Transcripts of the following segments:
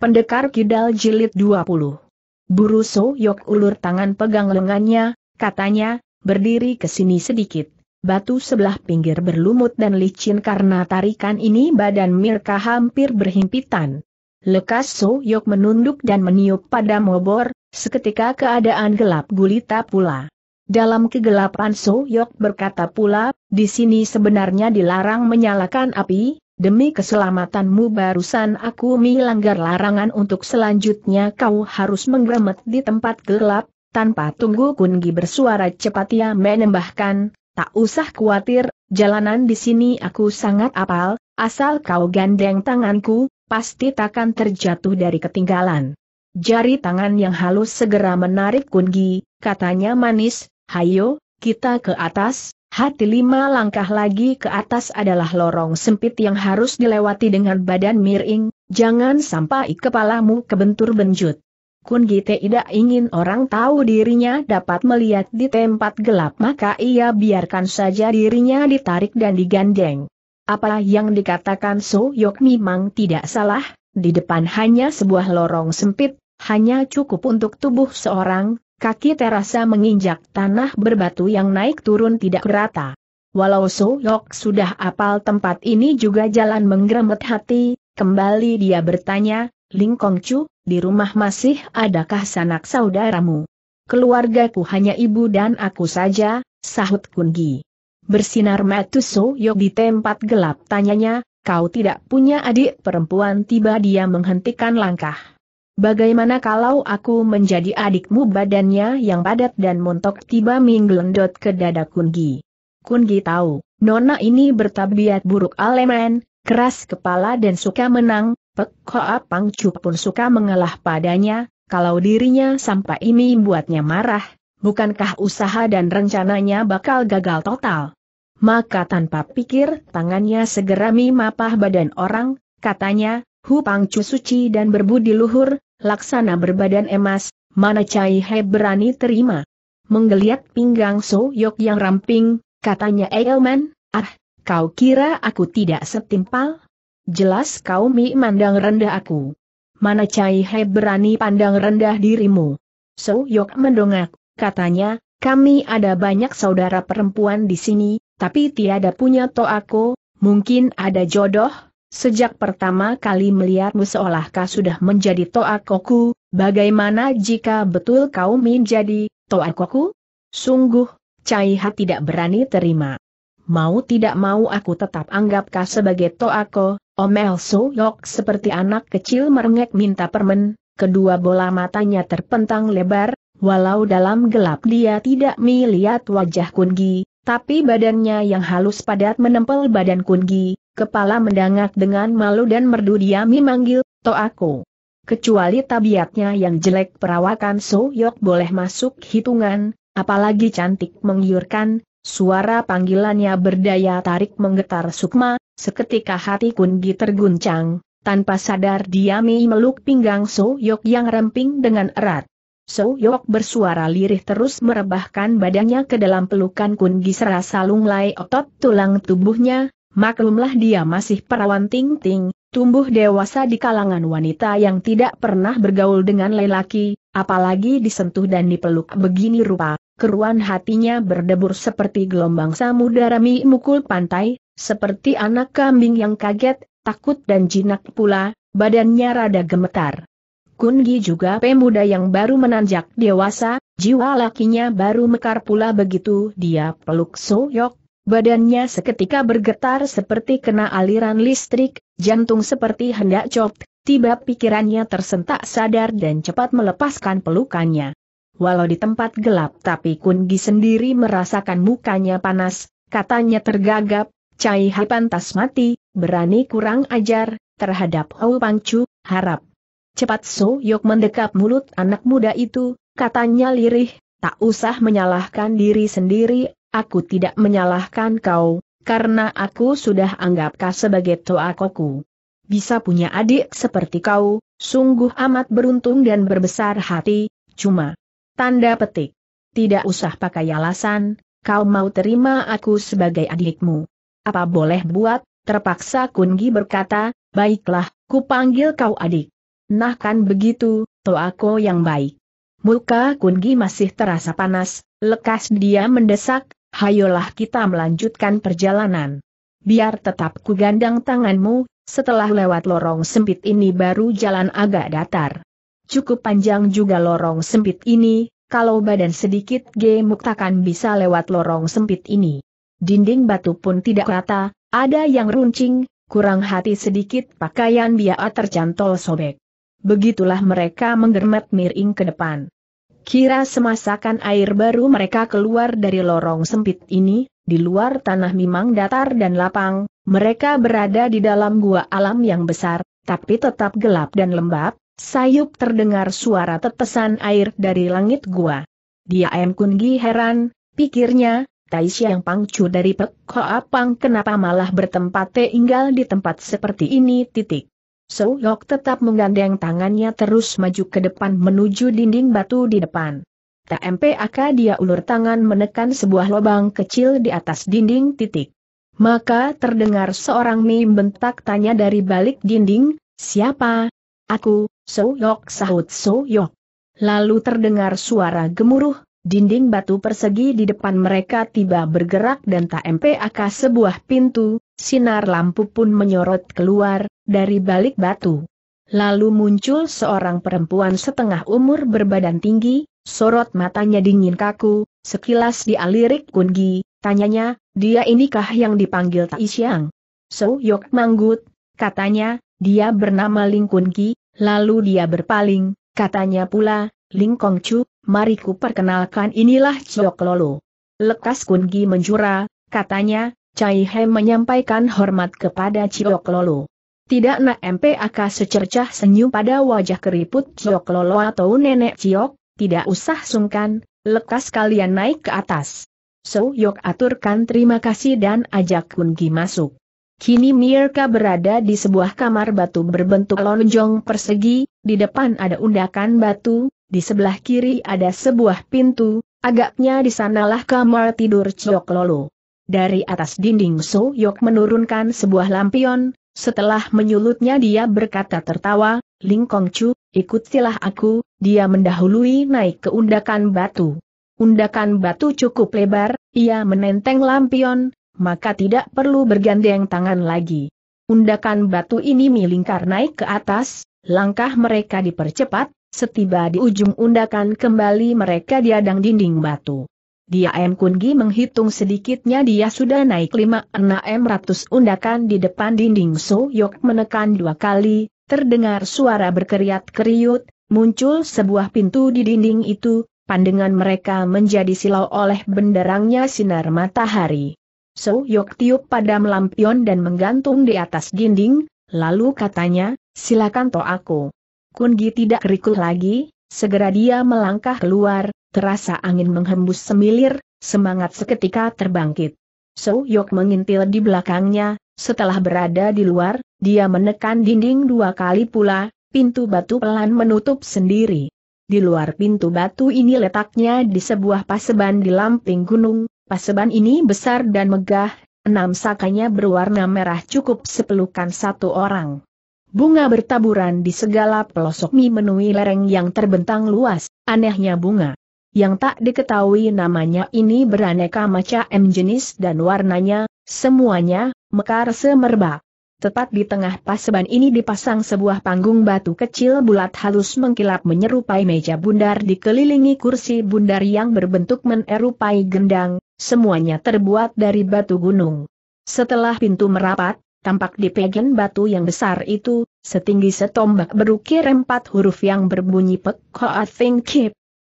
Pendekar Kidal Jilid 20. Buru So Yok ulur tangan pegang lengannya, katanya, berdiri ke sini sedikit. Batu sebelah pinggir berlumut dan licin karena tarikan ini badan Mirka hampir berhimpitan. Lekas So Yok menunduk dan meniup pada mobor, seketika keadaan gelap gulita pula. Dalam kegelapan So Yok berkata pula, di sini sebenarnya dilarang menyalakan api, demi keselamatanmu barusan aku melanggar larangan untuk selanjutnya kau harus menggremet di tempat gelap, tanpa tunggu Kungi bersuara cepat ia menembahkan, tak usah khawatir, jalanan di sini aku sangat apal, asal kau gandeng tanganku, pasti takkan terjatuh dari ketinggalan. Jari tangan yang halus segera menarik Kungi, katanya manis, hayo, kita ke atas, Hati lima langkah lagi ke atas adalah lorong sempit yang harus dilewati dengan badan miring, jangan sampai kepalamu kebentur benjut. Kun Gite tidak ingin orang tahu dirinya dapat melihat di tempat gelap maka ia biarkan saja dirinya ditarik dan digandeng. Apa yang dikatakan So Yok memang tidak salah, di depan hanya sebuah lorong sempit, hanya cukup untuk tubuh seorang, Kaki terasa menginjak tanah berbatu yang naik turun tidak rata. Walau so yok sudah apal tempat ini juga jalan menggeremet hati, kembali dia bertanya, Ling Chu, di rumah masih adakah sanak saudaramu? Keluargaku hanya ibu dan aku saja, sahut Kungi. Bersinar mata yok di tempat gelap tanyanya, kau tidak punya adik perempuan tiba dia menghentikan langkah. Bagaimana kalau aku menjadi adikmu badannya yang padat dan montok tiba minggelendot ke dada Kungi. Kungi tahu, nona ini bertabiat buruk aleman, keras kepala dan suka menang, Pek Pangcu pun suka mengalah padanya, kalau dirinya sampai ini buatnya marah, bukankah usaha dan rencananya bakal gagal total? Maka tanpa pikir tangannya segera mimapah badan orang, katanya, Hu Pangcu suci dan berbudi luhur, laksana berbadan emas, mana Cai He berani terima. Menggeliat pinggang So Yok yang ramping, katanya Eilman, ah, kau kira aku tidak setimpal? Jelas kau mi mandang rendah aku. Mana Cai He berani pandang rendah dirimu? So Yok mendongak, katanya, kami ada banyak saudara perempuan di sini, tapi tiada punya aku, mungkin ada jodoh, Sejak pertama kali melihatmu seolah-kah sudah menjadi Toakoku, bagaimana jika betul kau menjadi Toakoku? Sungguh, Caiha tidak berani terima. Mau tidak mau aku tetap anggap kau sebagai Toako, Omel Soyok seperti anak kecil merengek minta permen, kedua bola matanya terpentang lebar, walau dalam gelap dia tidak melihat wajah Kungi, tapi badannya yang halus padat menempel badan Kungi, kepala mendangak dengan malu dan merdu dia memanggil, aku." Kecuali tabiatnya yang jelek perawakan So Yok boleh masuk hitungan, apalagi cantik menggiurkan, suara panggilannya berdaya tarik menggetar sukma, seketika hati Kungi terguncang, tanpa sadar dia meluk pinggang So Yok yang ramping dengan erat. So Yok bersuara lirih terus merebahkan badannya ke dalam pelukan Kungi serasa lunglai otot tulang tubuhnya, Maklumlah dia masih perawan ting-ting, tumbuh dewasa di kalangan wanita yang tidak pernah bergaul dengan lelaki, apalagi disentuh dan dipeluk begini rupa, keruan hatinya berdebur seperti gelombang samudera mukul pantai, seperti anak kambing yang kaget, takut dan jinak pula, badannya rada gemetar. Kungi juga pemuda yang baru menanjak dewasa, jiwa lakinya baru mekar pula begitu dia peluk Soyok, Badannya seketika bergetar seperti kena aliran listrik, jantung seperti hendak cop, tiba pikirannya tersentak sadar dan cepat melepaskan pelukannya. Walau di tempat gelap tapi Kungi sendiri merasakan mukanya panas, katanya tergagap, Cai Hai pantas mati, berani kurang ajar, terhadap Hou Pangcu, harap. Cepat So Yok mendekap mulut anak muda itu, katanya lirih, tak usah menyalahkan diri sendiri Aku tidak menyalahkan kau, karena aku sudah anggap kau sebagai toakoku. Bisa punya adik seperti kau, sungguh amat beruntung dan berbesar hati, cuma. Tanda petik. Tidak usah pakai alasan, kau mau terima aku sebagai adikmu. Apa boleh buat, terpaksa Kungi berkata, baiklah, kupanggil kau adik. Nah kan begitu, toako yang baik. Muka Kungi masih terasa panas, lekas dia mendesak, hayolah kita melanjutkan perjalanan. Biar tetap kugandang tanganmu, setelah lewat lorong sempit ini baru jalan agak datar. Cukup panjang juga lorong sempit ini, kalau badan sedikit gemuk takkan bisa lewat lorong sempit ini. Dinding batu pun tidak rata, ada yang runcing, kurang hati sedikit pakaian biar tercantol sobek. Begitulah mereka menggermet miring ke depan. Kira semasakan air baru mereka keluar dari lorong sempit ini, di luar tanah memang datar dan lapang, mereka berada di dalam gua alam yang besar, tapi tetap gelap dan lembab, sayup terdengar suara tetesan air dari langit gua. Dia M. Kungi heran, pikirnya, Taisha yang pangcu dari Pek kok Pang kenapa malah bertempat tinggal di tempat seperti ini titik. Yok tetap menggandeng tangannya terus maju ke depan menuju dinding batu di depan. TMPAK dia ulur tangan menekan sebuah lubang kecil di atas dinding titik. Maka terdengar seorang mim bentak tanya dari balik dinding, siapa? Aku, So Yok. sahut So Yok. Lalu terdengar suara gemuruh, Dinding batu persegi di depan mereka tiba bergerak dan TMPAK sebuah pintu, Sinar lampu pun menyorot keluar, dari balik batu. Lalu muncul seorang perempuan setengah umur berbadan tinggi, sorot matanya dingin kaku, sekilas dialirik Kungi, tanyanya, dia inikah yang dipanggil Tai Siang? So Yok Manggut, katanya, dia bernama Ling Kungi, lalu dia berpaling, katanya pula, Ling Kongcu, mari ku perkenalkan inilah Chok Lolo. Lekas Kungi menjura, katanya, Cai He menyampaikan hormat kepada Ciok Lolo. Tidak nak MPAK secercah senyum pada wajah keriput Ciok Lolo atau nenek Ciok, tidak usah sungkan, lekas kalian naik ke atas. So Yok aturkan terima kasih dan ajak Kungi masuk. Kini Mirka berada di sebuah kamar batu berbentuk lonjong persegi, di depan ada undakan batu, di sebelah kiri ada sebuah pintu, agaknya di sanalah kamar tidur Ciok Lolo. Dari atas dinding So Yok menurunkan sebuah lampion, setelah menyulutnya dia berkata tertawa, Ling Kong Chu, ikutilah aku, dia mendahului naik ke undakan batu. Undakan batu cukup lebar, ia menenteng lampion, maka tidak perlu bergandeng tangan lagi. Undakan batu ini melingkar naik ke atas, langkah mereka dipercepat, setiba di ujung undakan kembali mereka diadang dinding batu. Dia M. Kungi menghitung sedikitnya dia sudah naik 5-6 ratus undakan di depan dinding So yok menekan dua kali, terdengar suara berkeriat-keriut, muncul sebuah pintu di dinding itu, pandangan mereka menjadi silau oleh benderangnya sinar matahari. So yok tiup padam lampion dan menggantung di atas dinding, lalu katanya, silakan to aku. Kungi tidak kerikul lagi, segera dia melangkah keluar, terasa angin menghembus semilir, semangat seketika terbangkit. So Yok mengintil di belakangnya, setelah berada di luar, dia menekan dinding dua kali pula, pintu batu pelan menutup sendiri. Di luar pintu batu ini letaknya di sebuah paseban di lamping gunung, paseban ini besar dan megah, enam sakanya berwarna merah cukup sepelukan satu orang. Bunga bertaburan di segala pelosok memenuhi lereng yang terbentang luas, anehnya bunga yang tak diketahui namanya ini beraneka macam jenis dan warnanya, semuanya, mekar semerbak. Tepat di tengah paseban ini dipasang sebuah panggung batu kecil bulat halus mengkilap menyerupai meja bundar dikelilingi kursi bundar yang berbentuk menerupai gendang, semuanya terbuat dari batu gunung. Setelah pintu merapat, tampak di pegen batu yang besar itu, setinggi setombak berukir empat huruf yang berbunyi Pek Hoat Fing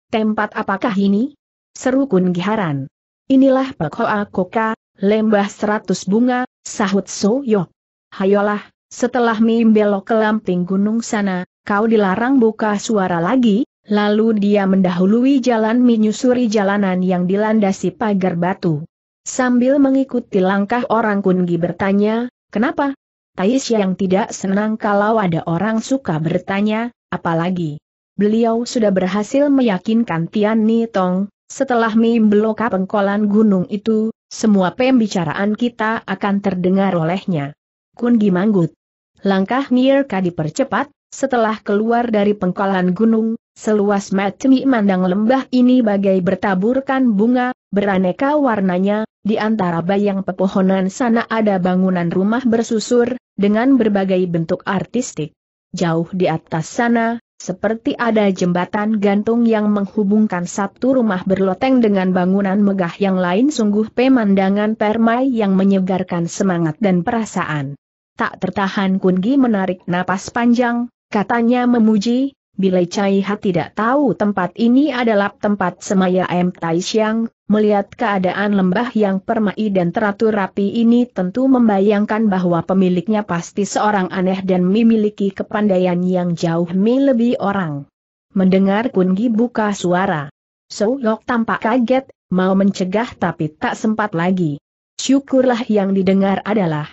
Tempat apakah ini? Seru Kun Giharan. Inilah Pek Hoa Koka, lembah seratus bunga, sahut Soyo. Hayolah, setelah Mim belok ke lamping gunung sana, kau dilarang buka suara lagi, lalu dia mendahului jalan menyusuri jalanan yang dilandasi pagar batu. Sambil mengikuti langkah orang Kungi bertanya, kenapa? Tais yang tidak senang kalau ada orang suka bertanya, apalagi beliau sudah berhasil meyakinkan Tian Ni Tong, setelah membeloka pengkolan gunung itu, semua pembicaraan kita akan terdengar olehnya. Kun Gi Manggut. Langkah Mirka dipercepat, setelah keluar dari pengkolan gunung, seluas matemi mandang lembah ini bagai bertaburkan bunga, beraneka warnanya, di antara bayang pepohonan sana ada bangunan rumah bersusur, dengan berbagai bentuk artistik. Jauh di atas sana, seperti ada jembatan gantung yang menghubungkan satu rumah berloteng dengan bangunan megah yang lain sungguh pemandangan permai yang menyegarkan semangat dan perasaan. Tak tertahan Kungi menarik napas panjang, katanya memuji, Bila cai Ha tidak tahu tempat ini adalah tempat semaya M. Tai Xiang, melihat keadaan lembah yang permai dan teratur rapi ini tentu membayangkan bahwa pemiliknya pasti seorang aneh dan memiliki kepandaian yang jauh melebihi orang. Mendengar Kunggi buka suara. So Lok tampak kaget, mau mencegah tapi tak sempat lagi. Syukurlah yang didengar adalah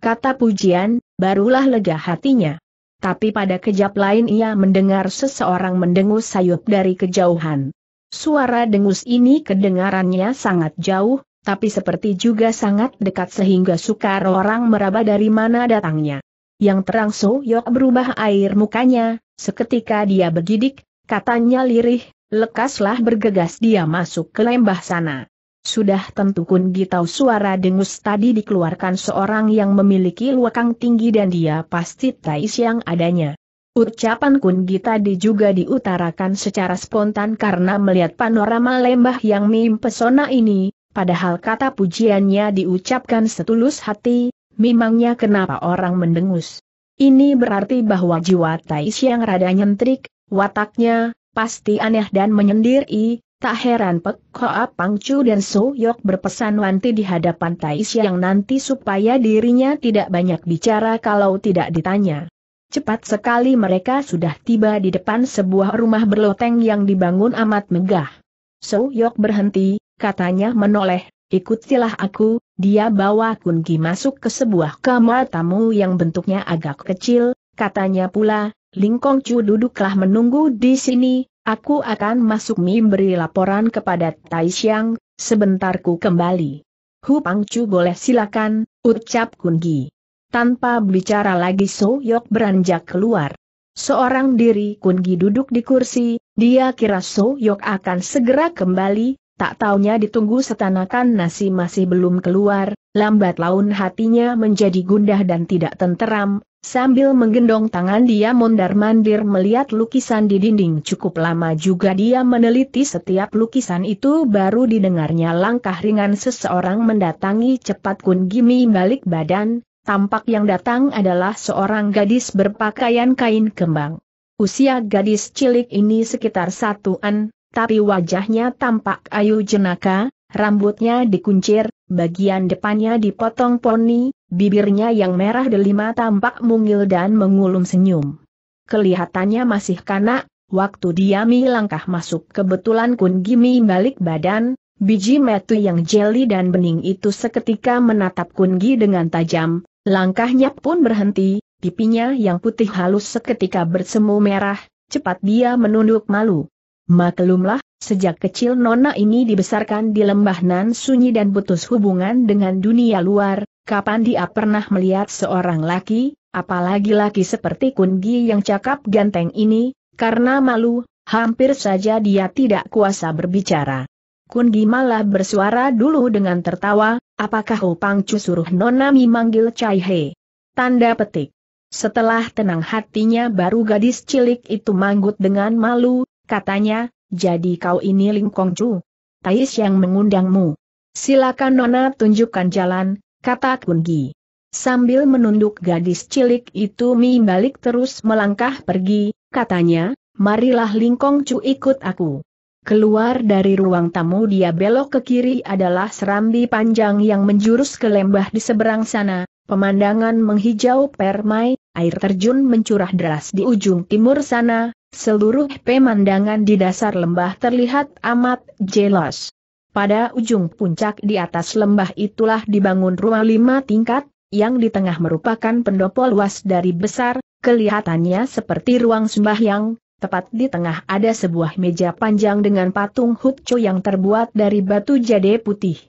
kata pujian, barulah lega hatinya tapi pada kejap lain ia mendengar seseorang mendengus sayup dari kejauhan. Suara dengus ini kedengarannya sangat jauh, tapi seperti juga sangat dekat sehingga sukar orang meraba dari mana datangnya. Yang terang Soyok berubah air mukanya, seketika dia bergidik, katanya lirih, lekaslah bergegas dia masuk ke lembah sana. Sudah tentu Kun Gitau suara dengus tadi dikeluarkan seorang yang memiliki luakang tinggi dan dia pasti tais yang adanya. Ucapan Kun Gita di juga diutarakan secara spontan karena melihat panorama lembah yang mempesona ini, padahal kata pujiannya diucapkan setulus hati, memangnya kenapa orang mendengus. Ini berarti bahwa jiwa Tais yang rada nyentrik, wataknya, pasti aneh dan menyendiri, Tak heran Pek Hoa Pangcu dan So Yok berpesan Wanti di hadapan Tai yang nanti supaya dirinya tidak banyak bicara kalau tidak ditanya. Cepat sekali mereka sudah tiba di depan sebuah rumah berloteng yang dibangun amat megah. So Yok berhenti, katanya menoleh, ikutilah aku, dia bawa kunci masuk ke sebuah kamar tamu yang bentuknya agak kecil, katanya pula, Lingkong Chu duduklah menunggu di sini, Aku akan masuk memberi laporan kepada Tai Sebentar sebentarku kembali. Hu Pangcu boleh silakan, ucap Kungi. Tanpa bicara lagi So Yok beranjak keluar. Seorang diri Kungi duduk di kursi, dia kira So Yok akan segera kembali, tak taunya ditunggu setanakan nasi masih belum keluar, lambat laun hatinya menjadi gundah dan tidak tenteram, Sambil menggendong tangan dia mondar-mandir melihat lukisan di dinding cukup lama juga dia meneliti setiap lukisan itu baru didengarnya langkah ringan seseorang mendatangi cepat Kun Gimi balik badan, tampak yang datang adalah seorang gadis berpakaian kain kembang. Usia gadis cilik ini sekitar satuan, tapi wajahnya tampak ayu jenaka, rambutnya dikuncir, bagian depannya dipotong poni, bibirnya yang merah delima tampak mungil dan mengulum senyum. Kelihatannya masih kanak, waktu diami langkah masuk kebetulan Kun Gimi balik badan, biji metu yang jeli dan bening itu seketika menatap Kun Gi dengan tajam, langkahnya pun berhenti, pipinya yang putih halus seketika bersemu merah, cepat dia menunduk malu. Maklumlah, sejak kecil Nona ini dibesarkan di lembah nan sunyi dan putus hubungan dengan dunia luar, kapan dia pernah melihat seorang laki, apalagi laki seperti Kungi yang cakap ganteng ini, karena malu, hampir saja dia tidak kuasa berbicara. Kungi malah bersuara dulu dengan tertawa, apakah Upangcu suruh Nona Mi manggil Chai He? Tanda petik. Setelah tenang hatinya baru gadis cilik itu manggut dengan malu, katanya, jadi kau ini Kong Chu. Tais yang mengundangmu. Silakan Nona tunjukkan jalan, kata Kun Gi. Sambil menunduk gadis cilik itu Mi balik terus melangkah pergi, katanya, marilah Kong Chu ikut aku. Keluar dari ruang tamu dia belok ke kiri adalah serambi panjang yang menjurus ke lembah di seberang sana, pemandangan menghijau permai, air terjun mencurah deras di ujung timur sana, Seluruh pemandangan di dasar lembah terlihat amat jelas. Pada ujung puncak di atas lembah itulah dibangun rumah lima tingkat, yang di tengah merupakan pendopo luas dari besar, kelihatannya seperti ruang yang, tepat di tengah ada sebuah meja panjang dengan patung hutco yang terbuat dari batu jade putih.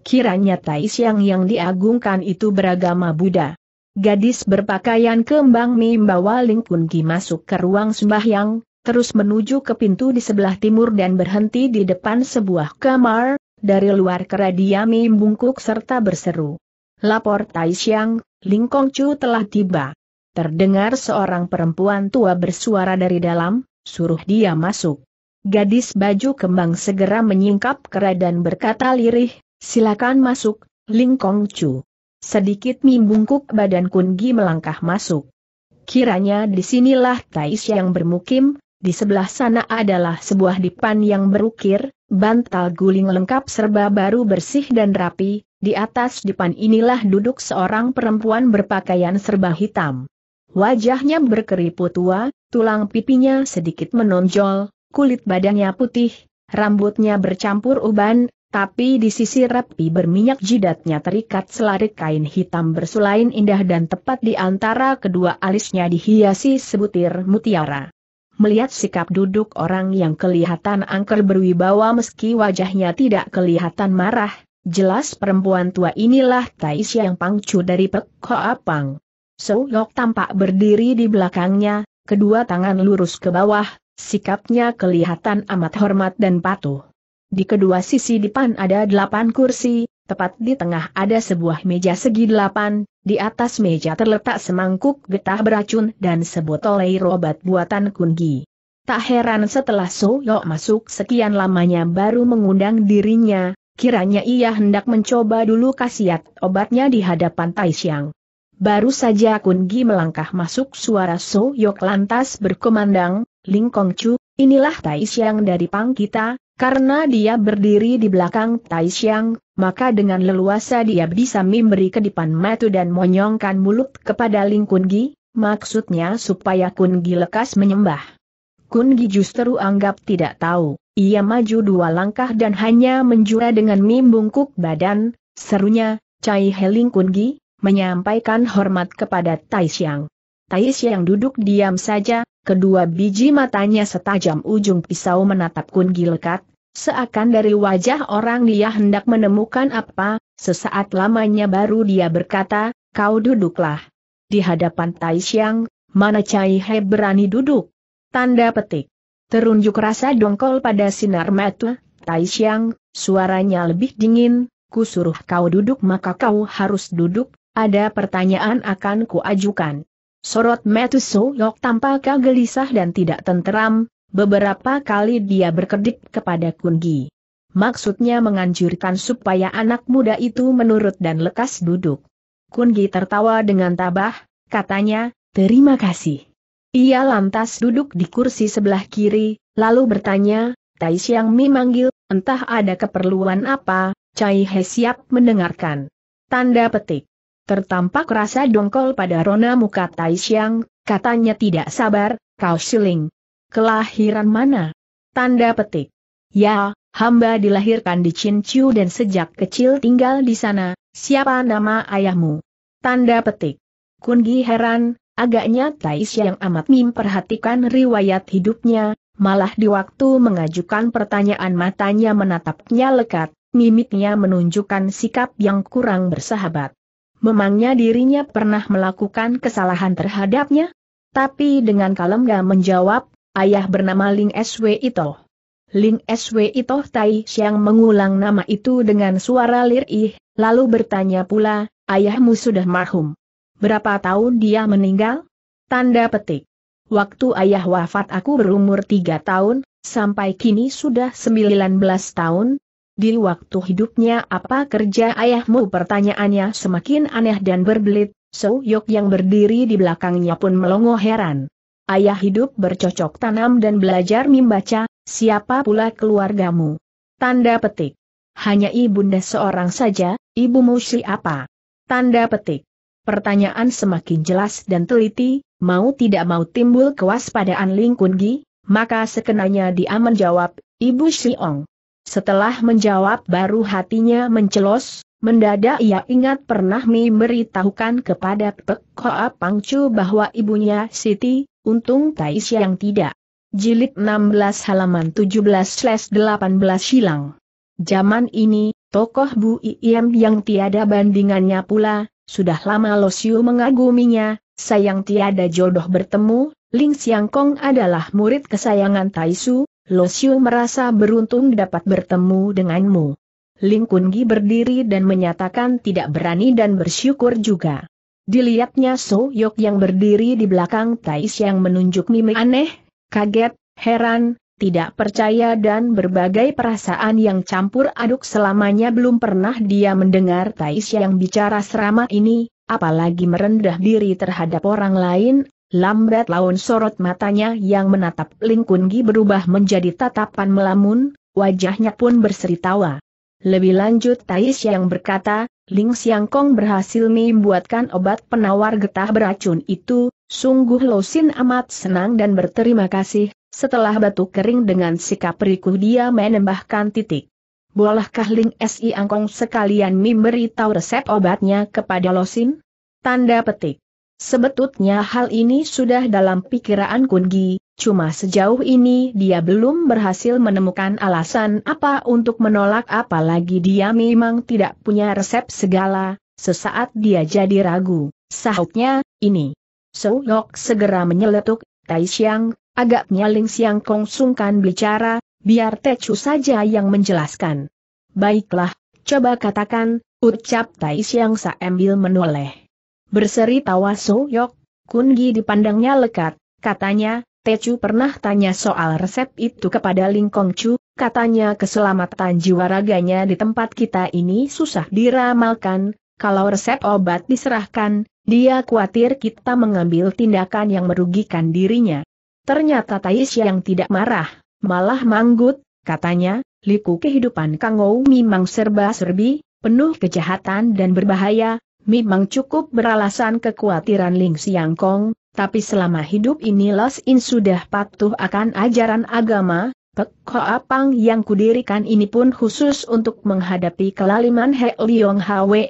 Kiranya Taisyang yang diagungkan itu beragama Buddha. Gadis berpakaian kembang membawa Ling Kungi masuk ke ruang sembahyang, terus menuju ke pintu di sebelah timur dan berhenti di depan sebuah kamar, dari luar kera dia membungkuk serta berseru. Lapor Tai Xiang, Ling Chu telah tiba. Terdengar seorang perempuan tua bersuara dari dalam, suruh dia masuk. Gadis baju kembang segera menyingkap kera dan berkata lirih, silakan masuk, Ling Chu. Sedikit membungkuk badan Kungi melangkah masuk. Kiranya disinilah Tais yang bermukim, di sebelah sana adalah sebuah dipan yang berukir, bantal guling lengkap serba baru bersih dan rapi, di atas dipan inilah duduk seorang perempuan berpakaian serba hitam. Wajahnya berkeriput tua, tulang pipinya sedikit menonjol, kulit badannya putih, rambutnya bercampur uban, tapi di sisi rapi berminyak jidatnya terikat selarik kain hitam bersulain indah dan tepat di antara kedua alisnya dihiasi sebutir mutiara. Melihat sikap duduk orang yang kelihatan angker berwibawa meski wajahnya tidak kelihatan marah, jelas perempuan tua inilah Tais yang pangcu dari Pek Hoa So Yok tampak berdiri di belakangnya, kedua tangan lurus ke bawah, sikapnya kelihatan amat hormat dan patuh. Di kedua sisi depan ada delapan kursi, tepat di tengah ada sebuah meja segi delapan, di atas meja terletak semangkuk getah beracun dan sebotol air obat buatan kungi. Tak heran setelah So Soyok masuk sekian lamanya baru mengundang dirinya, kiranya ia hendak mencoba dulu khasiat obatnya di hadapan Tai Siang. Baru saja Kungi melangkah masuk suara So Yok lantas berkomandang, Ling Kong Chu, inilah Tai Siang dari Pang kita, karena dia berdiri di belakang Tai Xiang, maka dengan leluasa dia bisa memberi kedipan matu dan monyongkan mulut kepada Ling Kun Gi, maksudnya supaya Kun Gi lekas menyembah. Kun Gi justru anggap tidak tahu, ia maju dua langkah dan hanya menjura dengan mim bungkuk badan, serunya, Cai Heling Kun Gi, menyampaikan hormat kepada Tai Xiang. Tais yang duduk diam saja, kedua biji matanya setajam ujung pisau menatap Kun Gilkat, seakan dari wajah orang dia hendak menemukan apa, sesaat lamanya baru dia berkata, kau duduklah. Di hadapan Tais yang, mana Cai He berani duduk? Tanda petik. Terunjuk rasa dongkol pada sinar mata, Tai Xiang, suaranya lebih dingin, ku suruh kau duduk maka kau harus duduk, ada pertanyaan akan kuajukan. Sorot Metuso Yok tampak gelisah dan tidak tenteram, beberapa kali dia berkedip kepada Kungi. Maksudnya menganjurkan supaya anak muda itu menurut dan lekas duduk. Kungi tertawa dengan tabah, katanya, terima kasih. Ia lantas duduk di kursi sebelah kiri, lalu bertanya, Tai Siang Mi manggil, entah ada keperluan apa, Cai He siap mendengarkan. Tanda petik. Tertampak rasa dongkol pada rona muka Tai katanya tidak sabar, kau siling. Kelahiran mana? Tanda petik. Ya, hamba dilahirkan di Cinciu dan sejak kecil tinggal di sana, siapa nama ayahmu? Tanda petik. Kungi heran, agaknya Tai amat memperhatikan riwayat hidupnya, malah di waktu mengajukan pertanyaan matanya menatapnya lekat, mimiknya menunjukkan sikap yang kurang bersahabat. Memangnya dirinya pernah melakukan kesalahan terhadapnya? Tapi dengan kalem gak menjawab, ayah bernama Ling SW Ito. Ling SW Ito Tai siang mengulang nama itu dengan suara lirih, lalu bertanya pula, ayahmu sudah marhum. Berapa tahun dia meninggal? Tanda petik. Waktu ayah wafat aku berumur 3 tahun, sampai kini sudah 19 tahun, di waktu hidupnya apa kerja ayahmu pertanyaannya semakin aneh dan berbelit, So Yok yang berdiri di belakangnya pun melongo heran. Ayah hidup bercocok tanam dan belajar membaca, siapa pula keluargamu? Tanda petik. Hanya ibunda seorang saja, ibumu siapa? Tanda petik. Pertanyaan semakin jelas dan teliti, mau tidak mau timbul kewaspadaan Ling Kun Gi, maka sekenanya dia menjawab, Ibu Ong. Setelah menjawab baru hatinya mencelos, mendadak ia ingat pernah memberitahukan kepada Pek Koa Pangcu bahwa ibunya Siti, untung Tais yang tidak. Jilid 16 halaman 17-18 hilang. Zaman ini, tokoh Bu Iem yang tiada bandingannya pula, sudah lama Losiu mengaguminya, sayang tiada jodoh bertemu, Ling Siang Kong adalah murid kesayangan Taisu, Lo Xiu merasa beruntung dapat bertemu denganmu. Ling Kun Gi berdiri dan menyatakan tidak berani dan bersyukur juga. Dilihatnya So Yok yang berdiri di belakang Tais yang menunjuk mimik aneh, kaget, heran, tidak percaya dan berbagai perasaan yang campur aduk selamanya belum pernah dia mendengar Tais yang bicara seramah ini, apalagi merendah diri terhadap orang lain, Lambat laun sorot matanya yang menatap Ling berubah menjadi tatapan melamun, wajahnya pun berseri tawa. Lebih lanjut Tais yang berkata, Ling Xiangkong berhasil membuatkan obat penawar getah beracun itu, sungguh Lo Sin amat senang dan berterima kasih, setelah batu kering dengan sikap rikuh dia menambahkan titik. Bolehkah Ling Si Angkong sekalian memberi tahu resep obatnya kepada Lo Sin? Tanda petik. Sebetulnya hal ini sudah dalam pikiran Kungi, cuma sejauh ini dia belum berhasil menemukan alasan apa untuk menolak apalagi dia memang tidak punya resep segala, sesaat dia jadi ragu, sahutnya, ini. So Yok segera menyeletuk, Tai Xiang, agaknya Ling Xiang Kong sungkan bicara, biar Chu saja yang menjelaskan. Baiklah, coba katakan, ucap Tai Xiang sambil menoleh. Berseri tawa Soyok, Kungi dipandangnya lekat, katanya, Chu pernah tanya soal resep itu kepada Ling Chu, katanya keselamatan jiwa raganya di tempat kita ini susah diramalkan, kalau resep obat diserahkan, dia khawatir kita mengambil tindakan yang merugikan dirinya. Ternyata Tais yang tidak marah, malah manggut, katanya, liku kehidupan Kangou memang serba-serbi, penuh kejahatan dan berbahaya, memang cukup beralasan kekhawatiran Ling Siang Kong, tapi selama hidup ini Los In sudah patuh akan ajaran agama, Pek Pang yang kudirikan ini pun khusus untuk menghadapi kelaliman He Liong Hwe,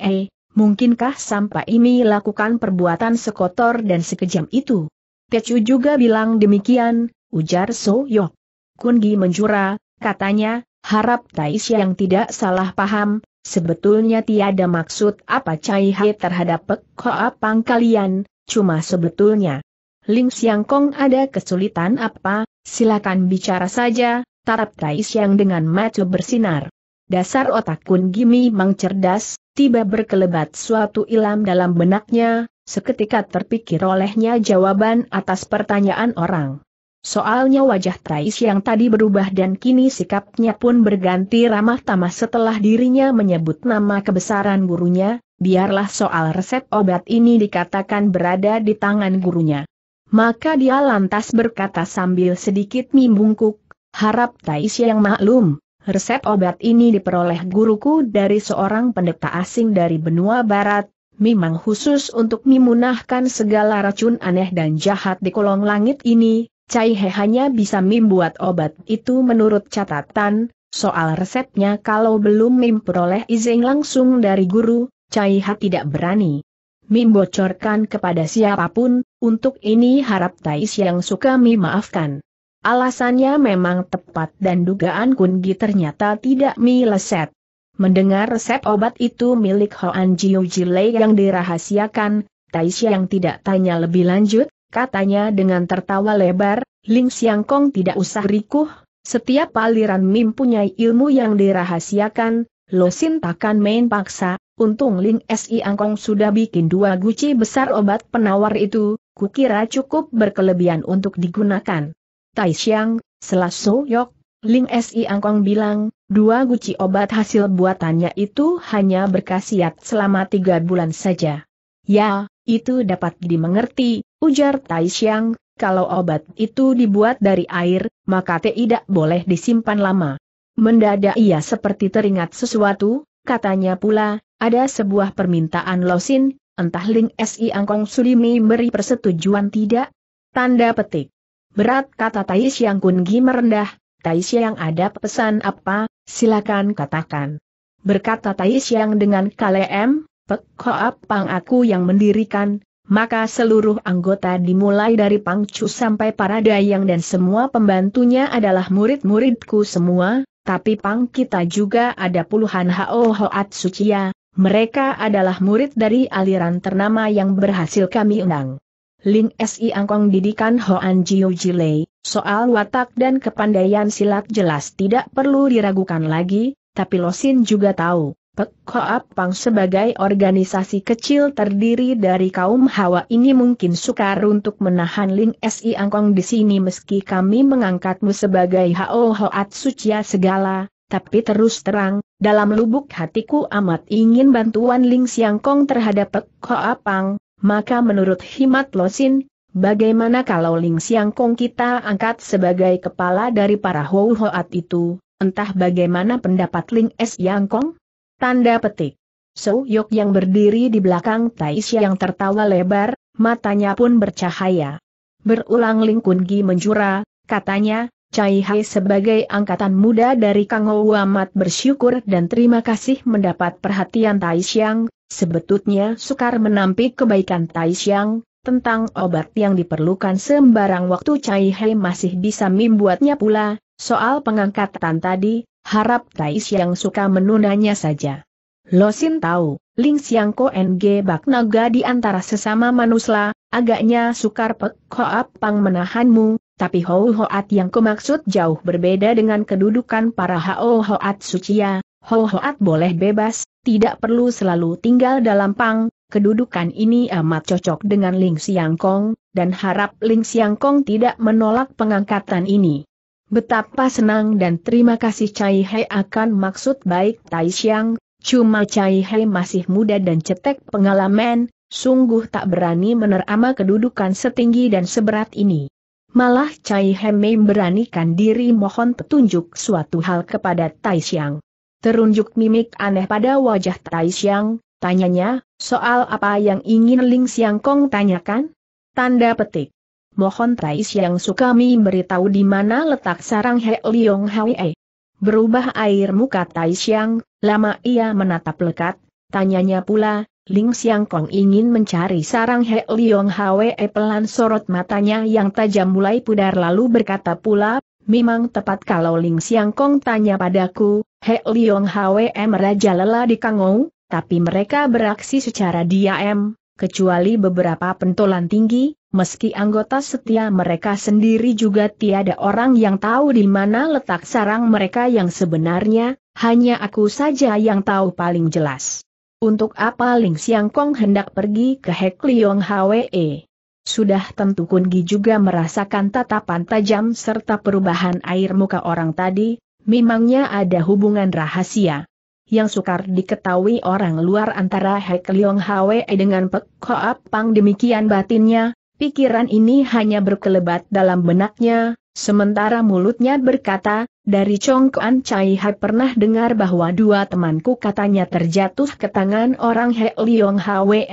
mungkinkah sampai ini lakukan perbuatan sekotor dan sekejam itu? Tecu juga bilang demikian, ujar So Yok. Kungi menjura, katanya, harap Tai yang tidak salah paham, Sebetulnya tiada maksud apa Cai He terhadap Pek Hoa kalian, cuma sebetulnya. Ling Siang Kong ada kesulitan apa, silakan bicara saja, tarap Tai Siang dengan mata bersinar. Dasar otak Kun Gimi Mang cerdas, tiba berkelebat suatu ilam dalam benaknya, seketika terpikir olehnya jawaban atas pertanyaan orang. Soalnya wajah Trais yang tadi berubah dan kini sikapnya pun berganti ramah tamah setelah dirinya menyebut nama kebesaran gurunya, biarlah soal resep obat ini dikatakan berada di tangan gurunya. Maka dia lantas berkata sambil sedikit mimbungkuk, harap Trais yang maklum, resep obat ini diperoleh guruku dari seorang pendeta asing dari benua barat, memang khusus untuk memunahkan segala racun aneh dan jahat di kolong langit ini, Cai He hanya bisa membuat obat itu menurut catatan, soal resepnya kalau belum memperoleh izin langsung dari guru, Cai He tidak berani. Mim bocorkan kepada siapapun, untuk ini harap Tais yang suka Mi maafkan. Alasannya memang tepat dan dugaan kunci ternyata tidak Mi leset. Mendengar resep obat itu milik Hoan Jiu Jile yang dirahasiakan, Tais yang tidak tanya lebih lanjut, katanya dengan tertawa lebar, Ling Xiang Kong tidak usah rikuh, setiap aliran Mim punya ilmu yang dirahasiakan, Lo Sin takkan main paksa, untung Ling Si Angkong sudah bikin dua guci besar obat penawar itu, kukira cukup berkelebihan untuk digunakan. Tai Xiang, Selaso Yok, Ling Si Angkong bilang, dua guci obat hasil buatannya itu hanya berkhasiat selama tiga bulan saja. Ya, itu dapat dimengerti, Ujar Tai Taishiang, kalau obat itu dibuat dari air, maka tidak boleh disimpan lama. Mendadak ia seperti teringat sesuatu, katanya pula, ada sebuah permintaan Losin, entah Ling Si Angkong Sulimi beri persetujuan tidak? Tanda petik. Berat kata Tai Siang Kungi merendah, Tai Xiang ada pesan apa, silakan katakan. Berkata Tai Xiang dengan kalem, Pek Koap Pang aku yang mendirikan, maka seluruh anggota dimulai dari Pangcu sampai para dayang dan semua pembantunya adalah murid-muridku semua, tapi Pang kita juga ada puluhan Hao Hoat Sucia, mereka adalah murid dari aliran ternama yang berhasil kami undang. Ling Si Angkong didikan Hoan Jiu Jilei, soal watak dan kepandaian silat jelas tidak perlu diragukan lagi, tapi Losin juga tahu, Koapang sebagai organisasi kecil terdiri dari kaum Hawa ini mungkin sukar untuk menahan Ling Si Angkong di sini meski kami mengangkatmu sebagai Hao Hoat Sucia segala, tapi terus terang, dalam lubuk hatiku amat ingin bantuan Ling Siangkong terhadap Pek Koapang, maka menurut Himat Losin, bagaimana kalau Ling Siangkong kita angkat sebagai kepala dari para Hao Hoat itu, entah bagaimana pendapat Ling Si Angkong? Tanda petik. So Yok yang berdiri di belakang Taisya yang tertawa lebar, matanya pun bercahaya. Berulang Ling Kun Gi menjura, katanya, Cai Hai sebagai angkatan muda dari Kang Ho amat bersyukur dan terima kasih mendapat perhatian Taisyang, sebetulnya sukar menampik kebaikan Taisyang, tentang obat yang diperlukan sembarang waktu Cai Hai masih bisa membuatnya pula, soal pengangkatan tadi, Harap Tais yang suka menundanya saja. Losin tahu, Ling Siang Ko NG Bak Naga di antara sesama manusia, agaknya sukar Pek Koap Pang menahanmu, tapi Hou Hoat yang kumaksud jauh berbeda dengan kedudukan para Hou Hoat Sucia, Hou Hoat boleh bebas, tidak perlu selalu tinggal dalam Pang, kedudukan ini amat cocok dengan Ling Siang Kong, dan harap Ling Siang Kong tidak menolak pengangkatan ini. Betapa senang dan terima kasih Cai Hei akan maksud baik Tai Xiang, cuma Cai Hei masih muda dan cetek pengalaman, sungguh tak berani menerama kedudukan setinggi dan seberat ini. Malah Cai Hei beranikan diri mohon petunjuk suatu hal kepada Tai Xiang. Terunjuk mimik aneh pada wajah Tai Xiang, tanyanya, soal apa yang ingin Ling Xiang Kong tanyakan? Tanda petik mohon Trais yang suka beritahu di mana letak sarang He Liong Hwe. Berubah air muka Tai Xiang, lama ia menatap lekat, tanyanya pula, Ling Xiang Kong ingin mencari sarang He Liong Hwe pelan sorot matanya yang tajam mulai pudar lalu berkata pula, memang tepat kalau Ling Xiang Kong tanya padaku, He Liong Hwe merajalela di Kangou, tapi mereka beraksi secara diam, kecuali beberapa pentolan tinggi, Meski anggota setia mereka sendiri juga tiada orang yang tahu di mana letak sarang mereka yang sebenarnya, hanya aku saja yang tahu paling jelas. Untuk apa Ling Siang Kong hendak pergi ke Hek Liong Hwe? Sudah tentu Kun Gi juga merasakan tatapan tajam serta perubahan air muka orang tadi, memangnya ada hubungan rahasia yang sukar diketahui orang luar antara Hek Leong Hwe dengan Pek Koap Pang demikian batinnya, Pikiran ini hanya berkelebat dalam benaknya, sementara mulutnya berkata, dari Chongkuan Chai Hai pernah dengar bahwa dua temanku katanya terjatuh ke tangan orang He Liong Hwe,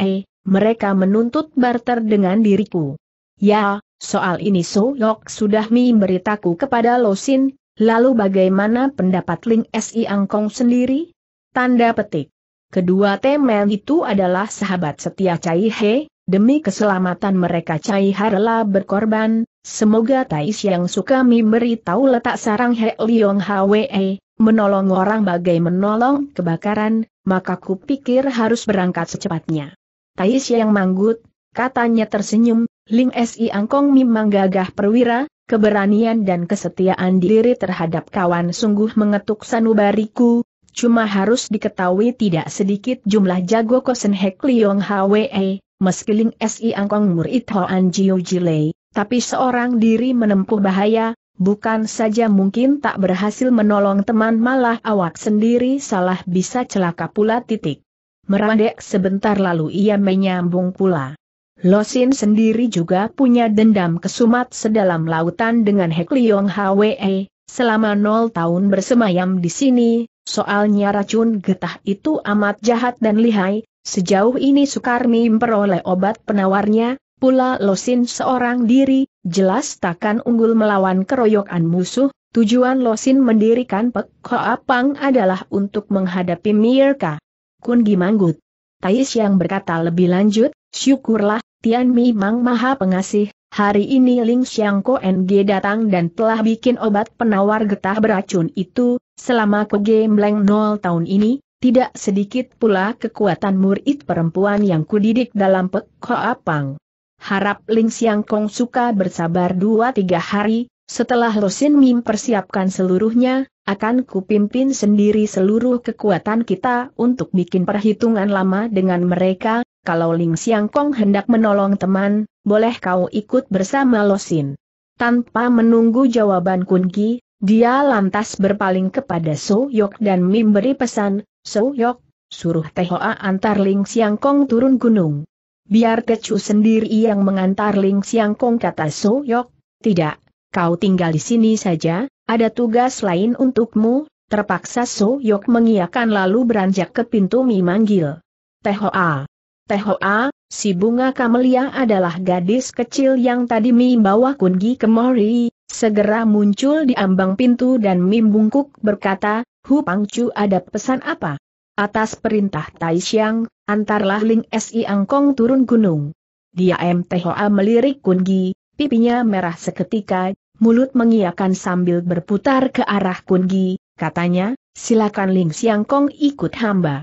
mereka menuntut barter dengan diriku. Ya, soal ini So Lok sudah memberitaku kepada Losin, lalu bagaimana pendapat Ling Si Angkong sendiri? Tanda petik. Kedua temen itu adalah sahabat setia Chai He, Demi keselamatan mereka Cai Harla berkorban, semoga Tai Siang memberi tahu letak sarang He Leong Hwe, menolong orang bagai menolong kebakaran, maka kupikir harus berangkat secepatnya. Tai Siang manggut, katanya tersenyum, Ling Si Angkong memang gagah perwira, keberanian dan kesetiaan diri terhadap kawan sungguh mengetuk sanubariku, cuma harus diketahui tidak sedikit jumlah jago kosen Hek Leong Hwe, Meski Ling Si Angkong murid Hoan Jiu Jilei, tapi seorang diri menempuh bahaya, bukan saja mungkin tak berhasil menolong teman malah awak sendiri salah bisa celaka pula titik. Merandek sebentar lalu ia menyambung pula. Losin sendiri juga punya dendam kesumat sedalam lautan dengan Hek Leong Hwe, selama nol tahun bersemayam di sini, soalnya racun getah itu amat jahat dan lihai, Sejauh ini Sukarmi memperoleh obat penawarnya, pula Losin seorang diri, jelas takkan unggul melawan keroyokan musuh, tujuan Losin mendirikan Pek apang adalah untuk menghadapi Mirka. Kun Gimanggut. Tais yang berkata lebih lanjut, syukurlah, Tian Mi Mang Maha Pengasih, hari ini Ling Xiang Ko NG datang dan telah bikin obat penawar getah beracun itu, selama kegembleng leng nol tahun ini, tidak sedikit pula kekuatan murid perempuan yang kudidik dalam Pek apang. Harap Ling Siang Kong suka bersabar dua tiga hari, setelah Losin Mim persiapkan seluruhnya, akan kupimpin sendiri seluruh kekuatan kita untuk bikin perhitungan lama dengan mereka, kalau Ling Siang Kong hendak menolong teman, boleh kau ikut bersama Losin. Tanpa menunggu jawaban Gi, dia lantas berpaling kepada So Yok dan memberi pesan, So Yok, suruh Tehoa antar Ling Siang Kong turun gunung. Biar Tecu sendiri yang mengantar Ling Siang Kong kata So Yok, tidak, kau tinggal di sini saja, ada tugas lain untukmu, terpaksa So Yok mengiakan lalu beranjak ke pintu memanggil. Tehoa. Tehoa, si bunga kamelia adalah gadis kecil yang tadi Mi bawa Kungi ke Mori, Segera muncul di ambang pintu dan Mim Bungkuk berkata, Hu Pangcu ada pesan apa? Atas perintah Tai Xiang, antarlah Ling Si Angkong turun gunung. Dia MTHA melirik Kungi, pipinya merah seketika, mulut mengiakan sambil berputar ke arah Kungi, katanya, silakan Ling Siangkong ikut hamba.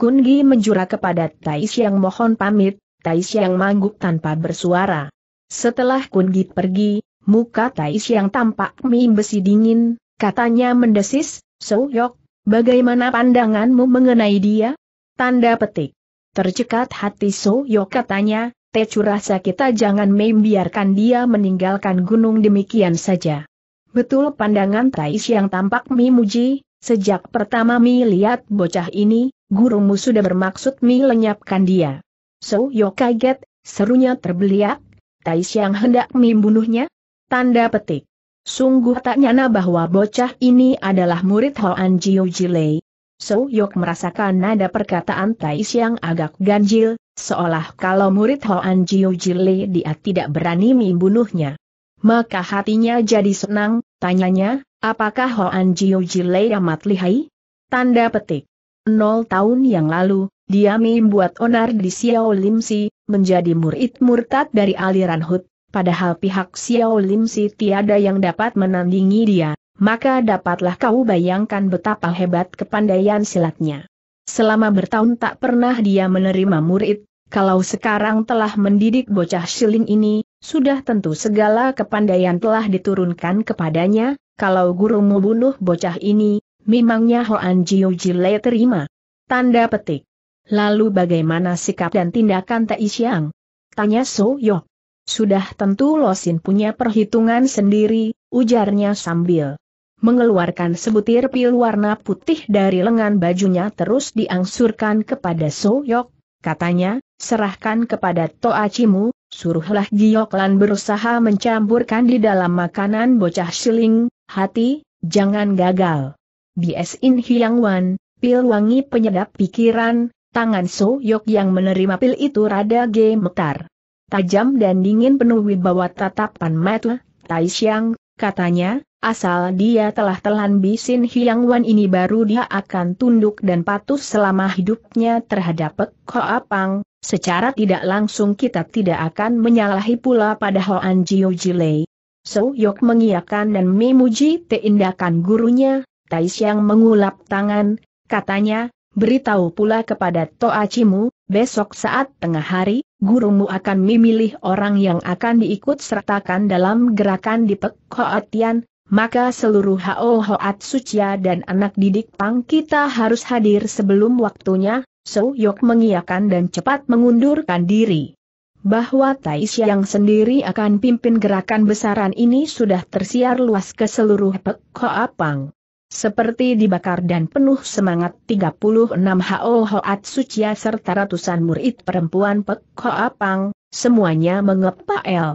Kungi menjura kepada Tai Xiang mohon pamit, Tai Xiang mangguk tanpa bersuara. Setelah Kungi pergi, Muka Tais yang tampak besi dingin, katanya mendesis, So Yok, bagaimana pandanganmu mengenai dia? Tanda petik. Tercekat hati So Yok katanya, Tecu rasa kita jangan membiarkan dia meninggalkan gunung demikian saja. Betul pandangan Tais yang tampak Mi muji, sejak pertama Mi lihat bocah ini, gurumu sudah bermaksud Mi lenyapkan dia. So, Yok kaget, serunya terbeliak, Tais yang hendak Mi bunuhnya? Tanda petik. Sungguh tak nyana bahwa bocah ini adalah murid Hoan Jiu Jilei. So Yok merasakan nada perkataan Tais yang agak ganjil, seolah kalau murid Hoan Jiu Jilei dia tidak berani membunuhnya. Maka hatinya jadi senang, tanyanya, apakah Hoan Jiu Jilei amat lihai? Tanda petik. Nol tahun yang lalu, dia membuat onar di Xiao Limsi, menjadi murid murtad dari aliran Hut Padahal pihak Xiao Lim Si tiada yang dapat menandingi dia, maka dapatlah kau bayangkan betapa hebat kepandaian silatnya. Selama bertahun tak pernah dia menerima murid, kalau sekarang telah mendidik bocah siling ini, sudah tentu segala kepandaian telah diturunkan kepadanya, kalau gurumu bunuh bocah ini, memangnya Hoan Jiu Jilai terima. Tanda petik. Lalu bagaimana sikap dan tindakan Tai Xiang? Tanya So Yok. Sudah tentu Losin punya perhitungan sendiri, ujarnya sambil mengeluarkan sebutir pil warna putih dari lengan bajunya terus diangsurkan kepada Soyok, katanya, serahkan kepada Toacimu, suruhlah Gioklan berusaha mencampurkan di dalam makanan bocah siling, hati, jangan gagal. Bies In One, pil wangi penyedap pikiran, tangan Soyok yang menerima pil itu rada gemetar tajam dan dingin penuh wibawa tatapan mata, Tai Xiang, katanya, asal dia telah telan bisin Hiang Wan ini baru dia akan tunduk dan patuh selama hidupnya terhadap Pek Hoa Pang, secara tidak langsung kita tidak akan menyalahi pula pada Hoan Jiu Jilei. So Yok mengiakan dan memuji teindakan gurunya, Tai Xiang mengulap tangan, katanya, beritahu pula kepada Toachimu, besok saat tengah hari, gurumu akan memilih orang yang akan diikut sertakan dalam gerakan di pekkoatian. maka seluruh Hao Hoat Sucia dan anak didik Pang kita harus hadir sebelum waktunya, So Yok mengiakan dan cepat mengundurkan diri bahwa Taisya yang sendiri akan pimpin gerakan besaran ini sudah tersiar luas ke seluruh pekkoapang. Seperti dibakar dan penuh semangat 36 ho Hoat Sucia serta ratusan murid perempuan Pek Apang, apang, semuanya mengepal. el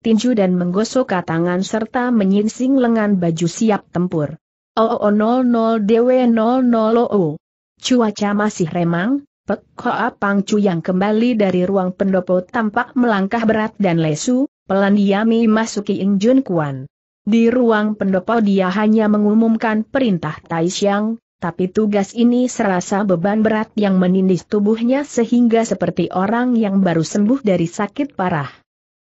tinju dan menggosok tangan serta menyingsing lengan baju siap tempur. Oo 00 DW 00 Cuaca masih remang, Pek apang cu yang kembali dari ruang pendopo tampak melangkah berat dan lesu, pelan diami masuki Injun Kuan. Di ruang pendopo dia hanya mengumumkan perintah Xiang, tapi tugas ini serasa beban berat yang menindis tubuhnya sehingga seperti orang yang baru sembuh dari sakit parah.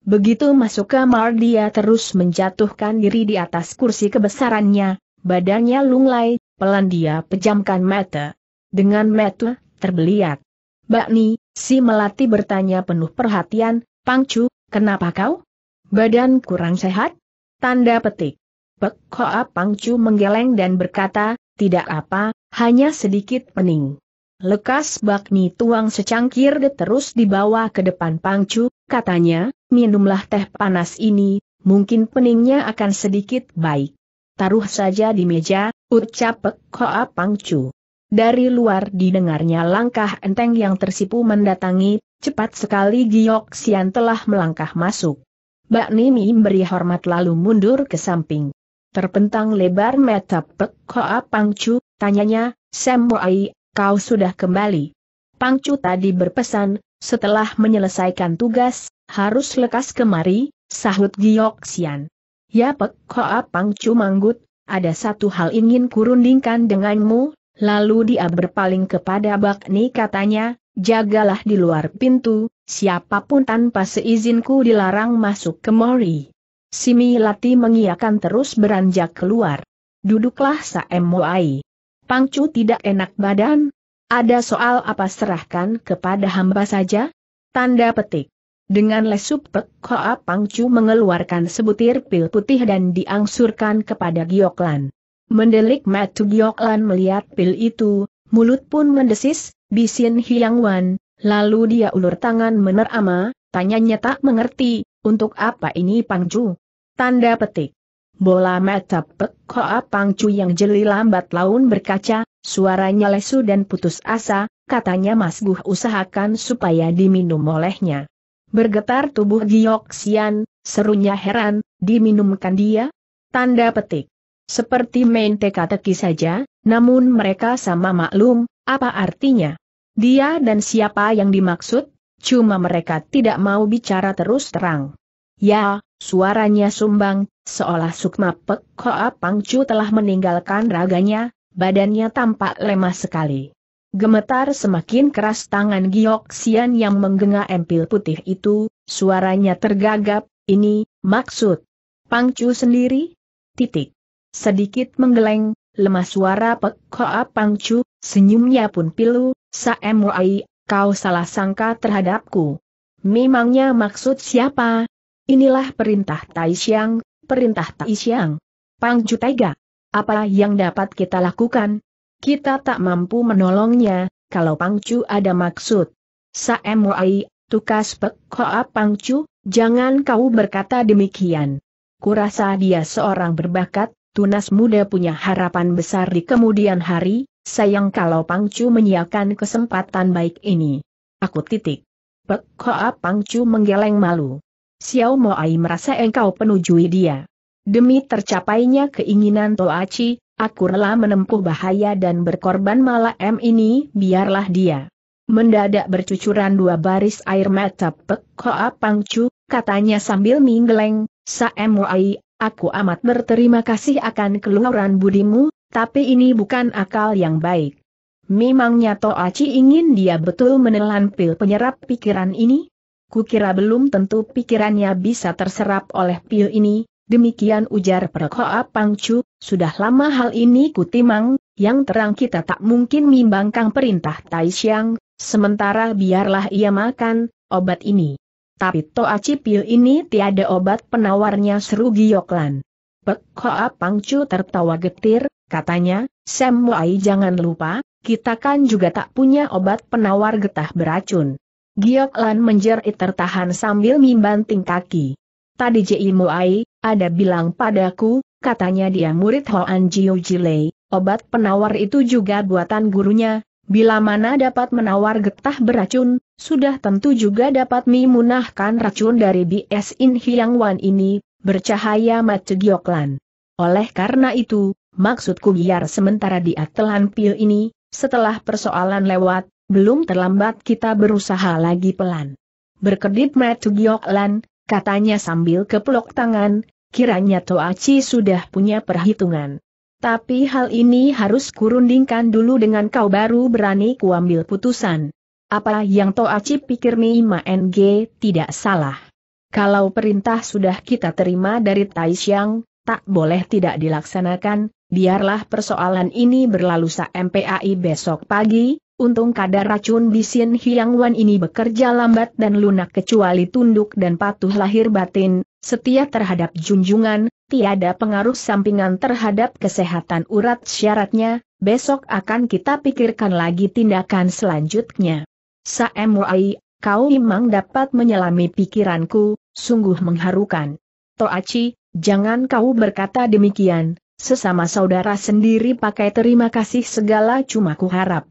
Begitu masuk kamar dia terus menjatuhkan diri di atas kursi kebesarannya, badannya lunglai, pelan dia pejamkan mata. Dengan mata, terbeliat. Bakni, si Melati bertanya penuh perhatian, Pangcu, kenapa kau? Badan kurang sehat? Tanda petik. Pek Hoa Pangcu menggeleng dan berkata, tidak apa, hanya sedikit pening. Lekas bakmi tuang secangkir de terus dibawa ke depan Pangcu, katanya, minumlah teh panas ini, mungkin peningnya akan sedikit baik. Taruh saja di meja, ucap Pek Hoa Pangcu. Dari luar didengarnya langkah enteng yang tersipu mendatangi, cepat sekali Giok Sian telah melangkah masuk. Mbak Nini memberi hormat lalu mundur ke samping. Terpentang lebar mata Pek Koa Pangcu, tanyanya, Semuai, kau sudah kembali. Pangcu tadi berpesan, setelah menyelesaikan tugas, harus lekas kemari, sahut Giok Sian. Ya Pek Koa Pangcu manggut, ada satu hal ingin kurundingkan denganmu, lalu dia berpaling kepada Bak Bakni katanya, jagalah di luar pintu, siapapun tanpa seizinku dilarang masuk ke Mori. Simi Lati mengiakan terus beranjak keluar. Duduklah Saemoai. Pangcu tidak enak badan. Ada soal apa serahkan kepada hamba saja? Tanda petik. Dengan lesup pek koa Pangcu mengeluarkan sebutir pil putih dan diangsurkan kepada Gioklan. Mendelik matu Gioklan melihat pil itu, mulut pun mendesis, Bisin Hiang Wan, lalu dia ulur tangan menerama, tanyanya tak mengerti, untuk apa ini Chu? Tanda petik. Bola mata pek Pang Chu yang jeli lambat laun berkaca, suaranya lesu dan putus asa, katanya Mas Guh usahakan supaya diminum olehnya. Bergetar tubuh Giok Sian, serunya heran, diminumkan dia? Tanda petik. Seperti main teka-teki saja, namun mereka sama maklum, apa artinya? Dia dan siapa yang dimaksud? Cuma mereka tidak mau bicara terus terang. Ya, suaranya sumbang, seolah Sukma Pek Hoa Pangcu telah meninggalkan raganya, badannya tampak lemah sekali. Gemetar semakin keras tangan Giok Sian yang menggenga empil putih itu, suaranya tergagap, ini, maksud. Pangcu sendiri? Titik. Sedikit menggeleng, lemah suara Pek Hoa Pangcu, Senyumnya pun pilu, Saemuai, kau salah sangka terhadapku. Memangnya maksud siapa? Inilah perintah Taishyang, perintah Taishyang. Taiga. apa yang dapat kita lakukan? Kita tak mampu menolongnya, kalau Pangcu ada maksud. Saemuai, tukas pek koa Pangcu, jangan kau berkata demikian. Kurasa dia seorang berbakat, tunas muda punya harapan besar di kemudian hari, Sayang kalau Pangcu menyiakan kesempatan baik ini. Aku titik. Pek Pangcu menggeleng malu. Xiao Moai merasa engkau penujui dia. Demi tercapainya keinginan Toachi, aku rela menempuh bahaya dan berkorban malam ini, biarlah dia. Mendadak bercucuran dua baris air mata Pek Pangcu, katanya sambil minggeleng, Saem Moai, aku amat berterima kasih akan keluaran budimu, tapi ini bukan akal yang baik. Memangnya Toaci ingin dia betul menelan pil penyerap pikiran ini? Kukira belum tentu pikirannya bisa terserap oleh pil ini, demikian ujar Perkoa Pangcu, sudah lama hal ini kutimang, yang terang kita tak mungkin mimbangkan perintah Taishang, sementara biarlah ia makan, obat ini. Tapi Toaci pil ini tiada obat penawarnya seru Gioklan. Pekoa Pangcu tertawa getir, Katanya, Sam Wai jangan lupa, kita kan juga tak punya obat penawar getah beracun. Giok Lan menjerit tertahan sambil membanting kaki. Tadi Ji Muai, ada bilang padaku, katanya dia murid Hoan Jiu Jilei, obat penawar itu juga buatan gurunya, bila mana dapat menawar getah beracun, sudah tentu juga dapat memunahkan racun dari BS In Hiang Wan ini, bercahaya mata Lan. Oleh karena itu, maksudku biar sementara di atelan pil ini, setelah persoalan lewat, belum terlambat kita berusaha lagi pelan. Berkedip Matu Gioklan, katanya sambil keplok tangan, kiranya Toachi sudah punya perhitungan. Tapi hal ini harus kurundingkan dulu dengan kau baru berani kuambil putusan. Apa yang Toachi pikir Nima NG tidak salah. Kalau perintah sudah kita terima dari Taishang, tak boleh tidak dilaksanakan, Biarlah persoalan ini berlalu sa MPAI besok pagi, untung kadar racun di bisin Hiang Wan ini bekerja lambat dan lunak kecuali tunduk dan patuh lahir batin, setia terhadap junjungan, tiada pengaruh sampingan terhadap kesehatan urat syaratnya, besok akan kita pikirkan lagi tindakan selanjutnya. Saemuai, kau memang dapat menyelami pikiranku, sungguh mengharukan. Toachi, jangan kau berkata demikian, Sesama saudara sendiri pakai terima kasih segala cuma ku harap.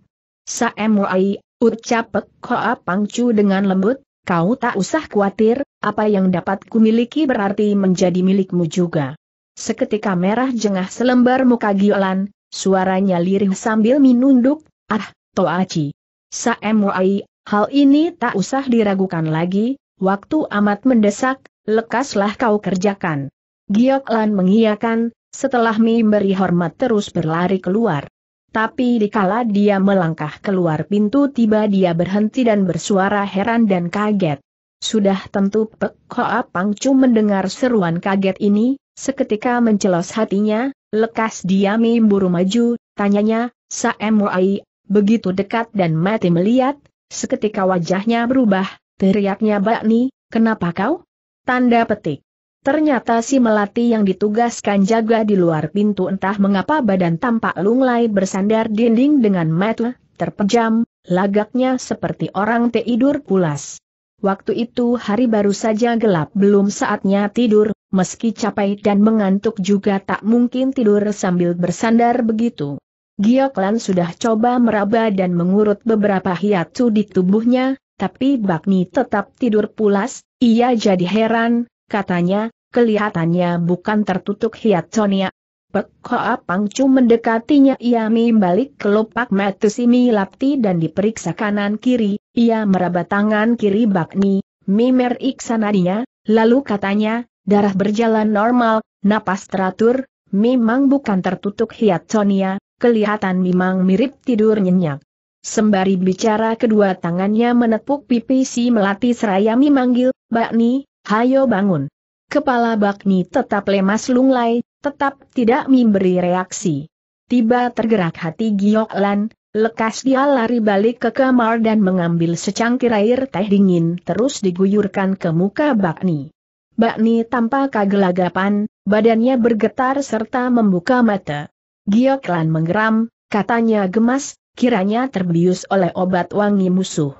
Saemuai, ucap Koa Pangcu dengan lembut, kau tak usah khawatir, apa yang dapat miliki berarti menjadi milikmu juga. Seketika merah jengah selembar muka Giolan, suaranya lirih sambil minunduk, ah, Toaci. Saemuai, hal ini tak usah diragukan lagi, waktu amat mendesak, lekaslah kau kerjakan. Gioklan mengiyakan, setelah memberi hormat terus berlari keluar. Tapi dikala dia melangkah keluar pintu tiba dia berhenti dan bersuara heran dan kaget. Sudah tentu Pek Hoa Pangcu mendengar seruan kaget ini, seketika mencelos hatinya, lekas dia memburu maju, tanyanya, Saemuai, begitu dekat dan mati melihat, seketika wajahnya berubah, teriaknya Bakni, kenapa kau? Tanda petik. Ternyata si Melati yang ditugaskan jaga di luar pintu entah mengapa badan tampak lunglai bersandar dinding dengan mata, terpejam, lagaknya seperti orang tidur pulas. Waktu itu hari baru saja gelap belum saatnya tidur, meski capai dan mengantuk juga tak mungkin tidur sambil bersandar begitu. Gioklan sudah coba meraba dan mengurut beberapa hiatu di tubuhnya, tapi Bakni tetap tidur pulas, ia jadi heran, katanya, kelihatannya bukan tertutup hiat Sonia. Pek Hoa Pangcu mendekatinya Ia membalik kelopak Matusimi Lapti dan diperiksa kanan kiri, ia meraba tangan kiri Bakni, mimer iksanadinya, lalu katanya, darah berjalan normal, napas teratur, memang bukan tertutup hiat Sonia, kelihatan memang mirip tidur nyenyak. Sembari bicara kedua tangannya menepuk pipi si Melati seraya memanggil, Bakni, Hayo bangun. Kepala Bakni tetap lemas lunglai, tetap tidak memberi reaksi. Tiba tergerak hati Giok Lan, lekas dia lari balik ke kamar dan mengambil secangkir air teh dingin terus diguyurkan ke muka Bakni. Bakni tanpa kagelagapan, badannya bergetar serta membuka mata. Giok Lan menggeram, katanya gemas, kiranya terbius oleh obat wangi musuh.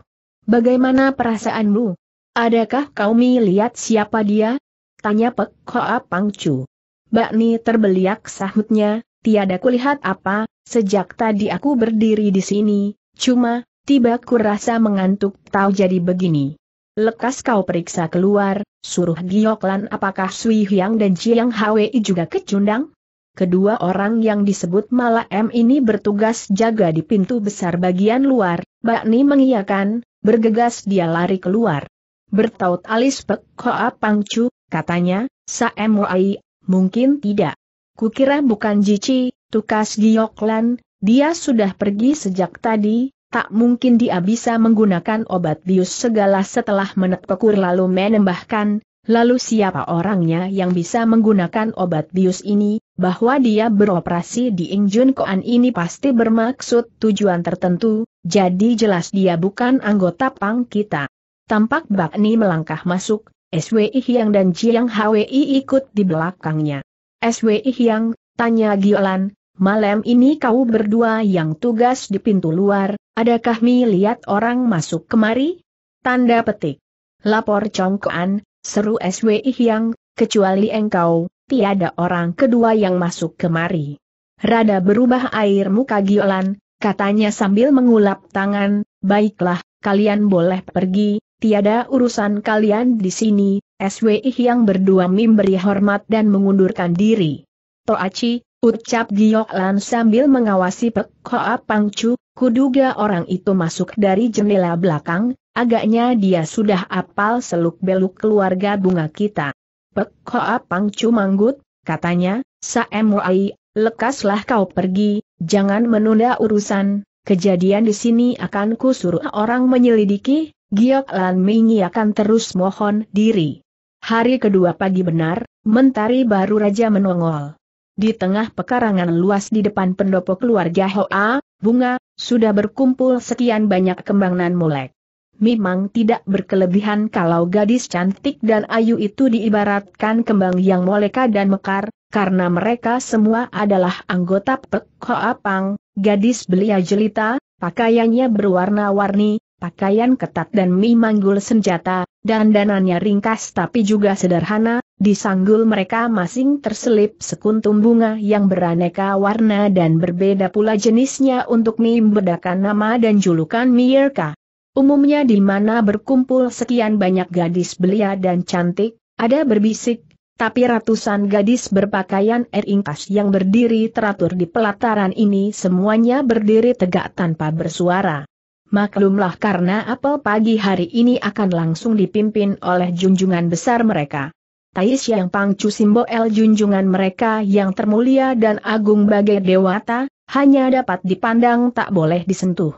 Bagaimana perasaanmu? Adakah kau melihat siapa dia? Tanya Pek Hoa Pangcu. Bakni terbeliak sahutnya, tiada kulihat apa, sejak tadi aku berdiri di sini, cuma, tiba ku rasa mengantuk tahu jadi begini. Lekas kau periksa keluar, suruh Gioklan apakah Sui Hyang dan Jiang Hwi juga kecundang? Kedua orang yang disebut Mala M ini bertugas jaga di pintu besar bagian luar, Bakni mengiyakan, bergegas dia lari keluar. Bertaut alis pek Koa pangcu, katanya, Saemoai, mungkin tidak. Kukira bukan Jici, tukas Gioklan, dia sudah pergi sejak tadi, tak mungkin dia bisa menggunakan obat bius segala setelah menekukur lalu menembahkan, lalu siapa orangnya yang bisa menggunakan obat bius ini, bahwa dia beroperasi di Injun Koan ini pasti bermaksud tujuan tertentu, jadi jelas dia bukan anggota pang kita. Tampak Bak Ni melangkah masuk, SWI Hyang dan Jiang Hwi ikut di belakangnya. SWI Hyang, tanya Giolan, malam ini kau berdua yang tugas di pintu luar, adakah mi lihat orang masuk kemari? Tanda petik. Lapor congkoan, seru SWI Hyang, kecuali engkau, tiada orang kedua yang masuk kemari. Rada berubah air muka Giolan, katanya sambil mengulap tangan, baiklah, kalian boleh pergi, tiada urusan kalian di sini, SWI yang berdua memberi hormat dan mengundurkan diri. Toachi, ucap Giok sambil mengawasi Pek Hoa Pangcu, kuduga orang itu masuk dari jendela belakang, agaknya dia sudah apal seluk-beluk keluarga bunga kita. Pek Hoa Pangcu manggut, katanya, Saemuai, lekaslah kau pergi, jangan menunda urusan, kejadian di sini akan kusuruh orang menyelidiki, Giok Lan Mingi akan terus mohon diri. Hari kedua pagi benar, mentari baru raja menongol. Di tengah pekarangan luas di depan pendopo keluarga Hoa, bunga, sudah berkumpul sekian banyak kembang nan mulek. Memang tidak berkelebihan kalau gadis cantik dan ayu itu diibaratkan kembang yang moleka dan mekar, karena mereka semua adalah anggota Pek Hoa Pang, gadis belia jelita, pakaiannya berwarna-warni, Pakaian ketat dan memanggul senjata, dan dandanannya ringkas tapi juga sederhana, di sanggul mereka masing terselip sekuntum bunga yang beraneka warna dan berbeda pula jenisnya untuk membedakan nama dan julukan Mirka. Umumnya di mana berkumpul sekian banyak gadis belia dan cantik, ada berbisik, tapi ratusan gadis berpakaian eringkas yang berdiri teratur di pelataran ini semuanya berdiri tegak tanpa bersuara. Maklumlah karena apel pagi hari ini akan langsung dipimpin oleh junjungan besar mereka. Tais yang pangcu simbol junjungan mereka yang termulia dan agung bagai dewata, hanya dapat dipandang tak boleh disentuh.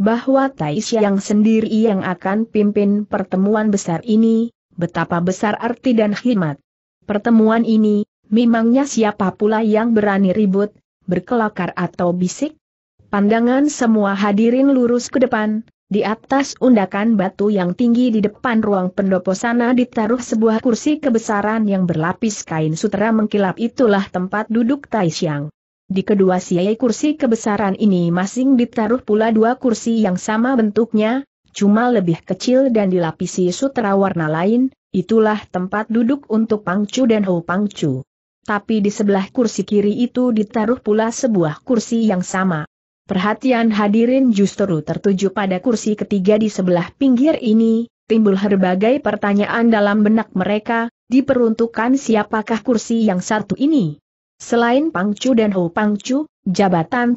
Bahwa Tais yang sendiri yang akan pimpin pertemuan besar ini, betapa besar arti dan khidmat. Pertemuan ini, memangnya siapa pula yang berani ribut, berkelakar atau bisik? Pandangan semua hadirin lurus ke depan, di atas undakan batu yang tinggi di depan ruang pendopo sana ditaruh sebuah kursi kebesaran yang berlapis kain sutera mengkilap itulah tempat duduk Xiang. Di kedua siai kursi kebesaran ini masing ditaruh pula dua kursi yang sama bentuknya, cuma lebih kecil dan dilapisi sutera warna lain, itulah tempat duduk untuk Pangcu dan Hou Pangcu. Tapi di sebelah kursi kiri itu ditaruh pula sebuah kursi yang sama. Perhatian hadirin justru tertuju pada kursi ketiga di sebelah pinggir ini, timbul berbagai pertanyaan dalam benak mereka, diperuntukkan siapakah kursi yang satu ini. Selain Pangcu dan Ho Pangcu, jabatan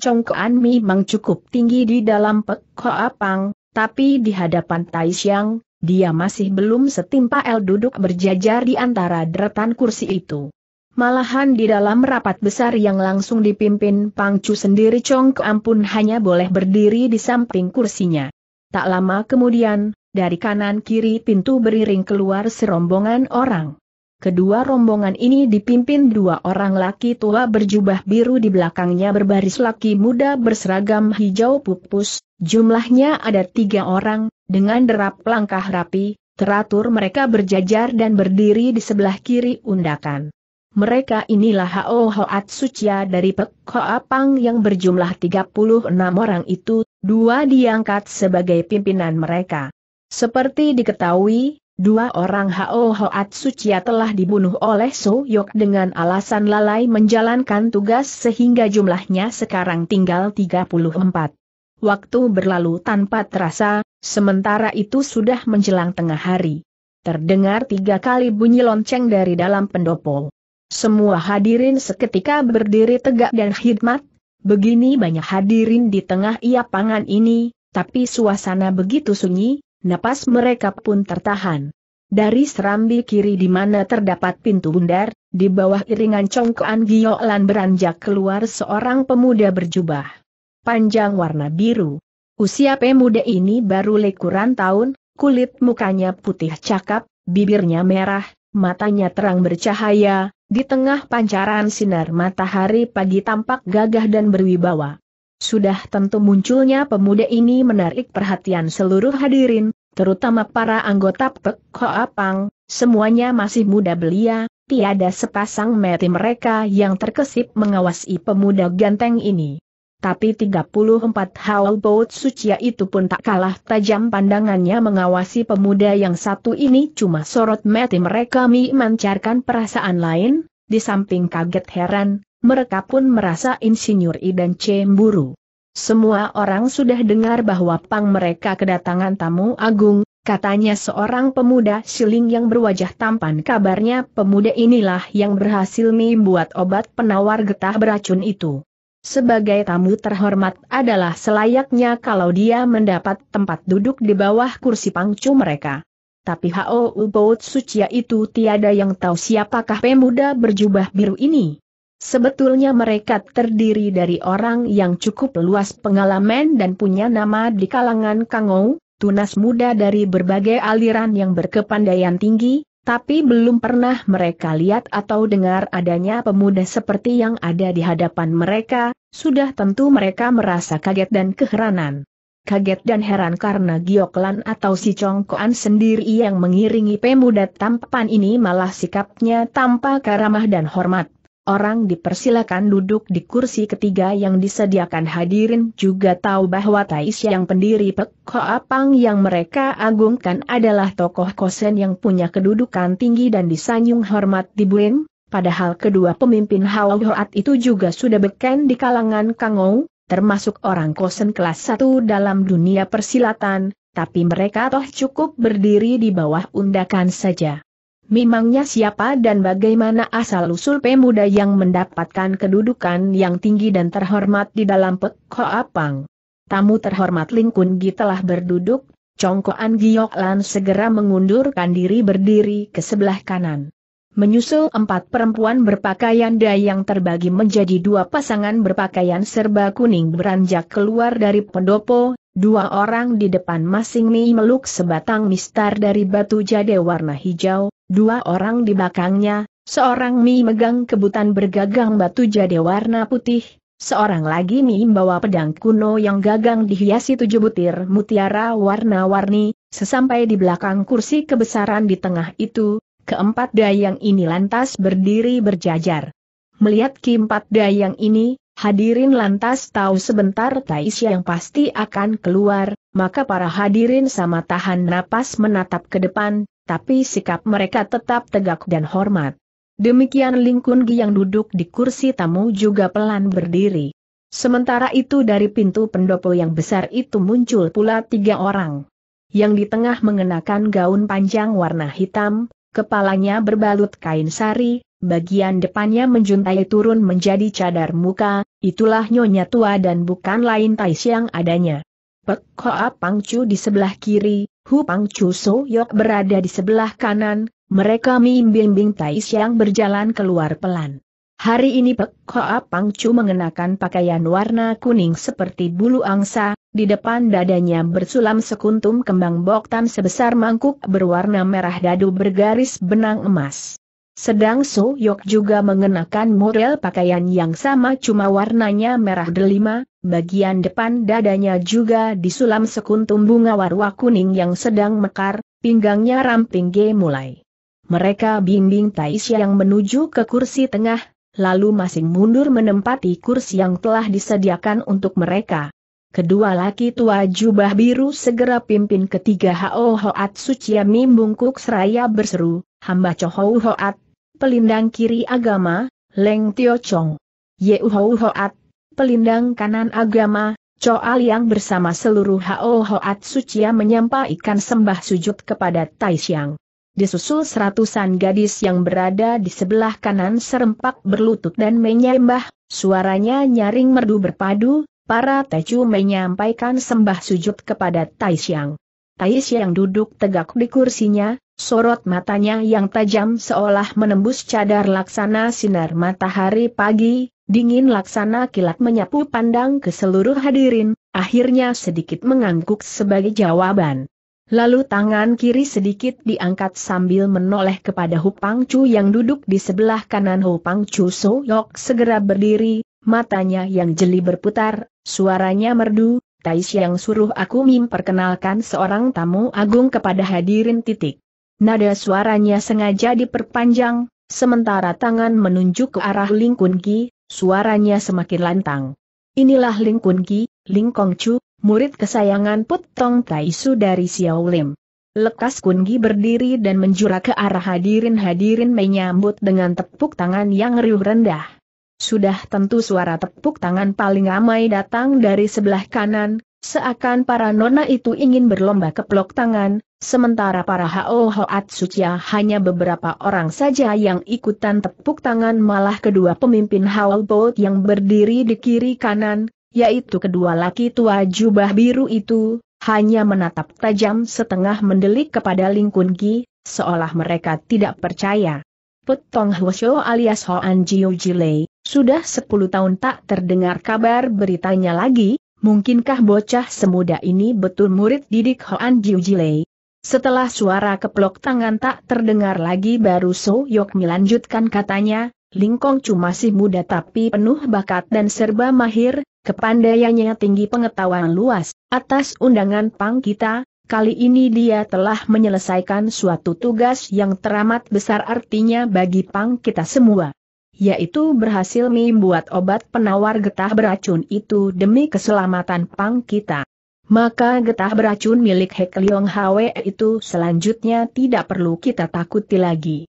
Mi memang cukup tinggi di dalam Pek Hoa Pang, tapi di hadapan Taishiang, dia masih belum setimpal duduk berjajar di antara deretan kursi itu. Malahan di dalam rapat besar yang langsung dipimpin Pangcu sendiri Chong Keam pun hanya boleh berdiri di samping kursinya. Tak lama kemudian, dari kanan kiri pintu beriring keluar serombongan orang. Kedua rombongan ini dipimpin dua orang laki tua berjubah biru di belakangnya berbaris laki muda berseragam hijau pupus, jumlahnya ada tiga orang, dengan derap langkah rapi, teratur mereka berjajar dan berdiri di sebelah kiri undakan. Mereka inilah Hao Hoat Sucia dari Pek Hoa Pang yang berjumlah 36 orang itu, dua diangkat sebagai pimpinan mereka. Seperti diketahui, dua orang Hao Hoat Sucia telah dibunuh oleh So Yok dengan alasan lalai menjalankan tugas sehingga jumlahnya sekarang tinggal 34. Waktu berlalu tanpa terasa, sementara itu sudah menjelang tengah hari. Terdengar tiga kali bunyi lonceng dari dalam pendopo. Semua hadirin seketika berdiri tegak dan khidmat, begini banyak hadirin di tengah pangan ini, tapi suasana begitu sunyi, napas mereka pun tertahan. Dari serambi kiri di mana terdapat pintu bundar, di bawah iringan congkoan lan beranjak keluar seorang pemuda berjubah panjang warna biru. Usia pemuda ini baru lekuran tahun, kulit mukanya putih cakap, bibirnya merah, matanya terang bercahaya, di tengah pancaran sinar matahari pagi tampak gagah dan berwibawa. Sudah tentu munculnya pemuda ini menarik perhatian seluruh hadirin, terutama para anggota Pek Koapang, semuanya masih muda belia, tiada sepasang mati mereka yang terkesip mengawasi pemuda ganteng ini tapi 34 baut suci itu pun tak kalah tajam pandangannya mengawasi pemuda yang satu ini cuma sorot mati mereka memancarkan perasaan lain, di samping kaget heran, mereka pun merasa insinyur I dan cemburu. Semua orang sudah dengar bahwa pang mereka kedatangan tamu agung, katanya seorang pemuda siling yang berwajah tampan kabarnya pemuda inilah yang berhasil membuat obat penawar getah beracun itu sebagai tamu terhormat adalah selayaknya kalau dia mendapat tempat duduk di bawah kursi pangcu mereka. Tapi Hao Ubout Sucia itu tiada yang tahu siapakah pemuda berjubah biru ini. Sebetulnya mereka terdiri dari orang yang cukup luas pengalaman dan punya nama di kalangan Kangou, tunas muda dari berbagai aliran yang berkepandaian tinggi, tapi belum pernah mereka lihat atau dengar adanya pemuda seperti yang ada di hadapan mereka, sudah tentu mereka merasa kaget dan keheranan. Kaget dan heran karena Gioklan atau si Congkoan sendiri yang mengiringi pemuda tampan ini malah sikapnya tanpa karamah dan hormat orang dipersilakan duduk di kursi ketiga yang disediakan hadirin juga tahu bahwa Tais yang pendiri Pek Apang yang mereka agungkan adalah tokoh kosen yang punya kedudukan tinggi dan disanyung hormat di Buin, padahal kedua pemimpin Hao Hoat itu juga sudah beken di kalangan Kangou, termasuk orang kosen kelas satu dalam dunia persilatan, tapi mereka toh cukup berdiri di bawah undakan saja memangnya siapa dan bagaimana asal-usul pemuda yang mendapatkan kedudukan yang tinggi dan terhormat di dalam Pekho Apang. Tamu terhormat Ling Kun Gi telah berduduk, Congkoan Giok Lan segera mengundurkan diri berdiri ke sebelah kanan. Menyusul empat perempuan berpakaian dayang yang terbagi menjadi dua pasangan berpakaian serba kuning beranjak keluar dari pendopo, dua orang di depan masing-masing meluk sebatang mistar dari batu jade warna hijau, dua orang di belakangnya, seorang Mi megang kebutan bergagang batu jadi warna putih, seorang lagi Mi membawa pedang kuno yang gagang dihiasi tujuh butir mutiara warna-warni, sesampai di belakang kursi kebesaran di tengah itu, keempat dayang ini lantas berdiri berjajar. Melihat keempat dayang ini, hadirin lantas tahu sebentar Taisya yang pasti akan keluar, maka para hadirin sama tahan napas menatap ke depan, tapi sikap mereka tetap tegak dan hormat. Demikian Ling Kun yang duduk di kursi tamu juga pelan berdiri. Sementara itu dari pintu pendopo yang besar itu muncul pula tiga orang. Yang di tengah mengenakan gaun panjang warna hitam, kepalanya berbalut kain sari, bagian depannya menjuntai turun menjadi cadar muka, itulah nyonya tua dan bukan lain Tai yang adanya. Pek Hoa Chu di sebelah kiri, Hu So Yok berada di sebelah kanan, mereka membimbing Tai yang berjalan keluar pelan. Hari ini Pek Hoa Chu mengenakan pakaian warna kuning seperti bulu angsa, di depan dadanya bersulam sekuntum kembang boktan sebesar mangkuk berwarna merah dadu bergaris benang emas. Sedang So Yok juga mengenakan model pakaian yang sama cuma warnanya merah delima, bagian depan dadanya juga disulam sekuntum bunga warwa kuning yang sedang mekar, pinggangnya ramping G mulai. Mereka bimbing Taisya yang menuju ke kursi tengah, lalu masing mundur menempati kursi yang telah disediakan untuk mereka. Kedua laki tua jubah biru segera pimpin ketiga Ho Hoat Suciami bungkuk seraya berseru, hamba Chohou Hoat, pelindang kiri agama, Leng Tio Chong. Yeu Hoat, pelindang kanan agama, Choal yang bersama seluruh Hao Hoat Sucia menyampaikan sembah sujud kepada Taishiang. Disusul seratusan gadis yang berada di sebelah kanan serempak berlutut dan menyembah, suaranya nyaring merdu berpadu, para Tecu menyampaikan sembah sujud kepada Tai Taishiang duduk tegak di kursinya, sorot matanya yang tajam seolah menembus cadar laksana sinar matahari pagi, dingin laksana kilat menyapu pandang ke seluruh hadirin, akhirnya sedikit mengangguk sebagai jawaban. Lalu tangan kiri sedikit diangkat sambil menoleh kepada Hupang Chu yang duduk di sebelah kanan Hupang Chu Soyok segera berdiri, matanya yang jeli berputar, suaranya merdu, Tais yang suruh aku memperkenalkan seorang tamu agung kepada hadirin titik. Nada suaranya sengaja diperpanjang, sementara tangan menunjuk ke arah Ling Kun Ki, suaranya semakin lantang. Inilah Ling Kun Ki, Ling Kong Chu, murid kesayangan Put Tong Tai Su dari Xiao Lim. Lekas Kun Ki berdiri dan menjura ke arah hadirin-hadirin menyambut dengan tepuk tangan yang riuh rendah. Sudah tentu suara tepuk tangan paling ramai datang dari sebelah kanan, Seakan para nona itu ingin berlomba keplok tangan, sementara para Hao Hoat Sucia hanya beberapa orang saja yang ikutan tepuk tangan malah kedua pemimpin Hao Boat yang berdiri di kiri kanan, yaitu kedua laki tua jubah biru itu, hanya menatap tajam setengah mendelik kepada Ling Kun Gi, seolah mereka tidak percaya. Petong Hwasyo alias Hoan Jiu Jilei, sudah 10 tahun tak terdengar kabar beritanya lagi, Mungkinkah bocah semuda ini betul murid didik Hoan Jiu Jilei? Setelah suara keplok tangan tak terdengar lagi baru So Yok melanjutkan katanya, Ling Kong Chu masih muda tapi penuh bakat dan serba mahir, kepandaiannya tinggi pengetahuan luas, atas undangan pang kita, kali ini dia telah menyelesaikan suatu tugas yang teramat besar artinya bagi pang kita semua yaitu berhasil membuat obat penawar getah beracun itu demi keselamatan Pang kita. Maka getah beracun milik Hek Leong Hwe itu selanjutnya tidak perlu kita takuti lagi.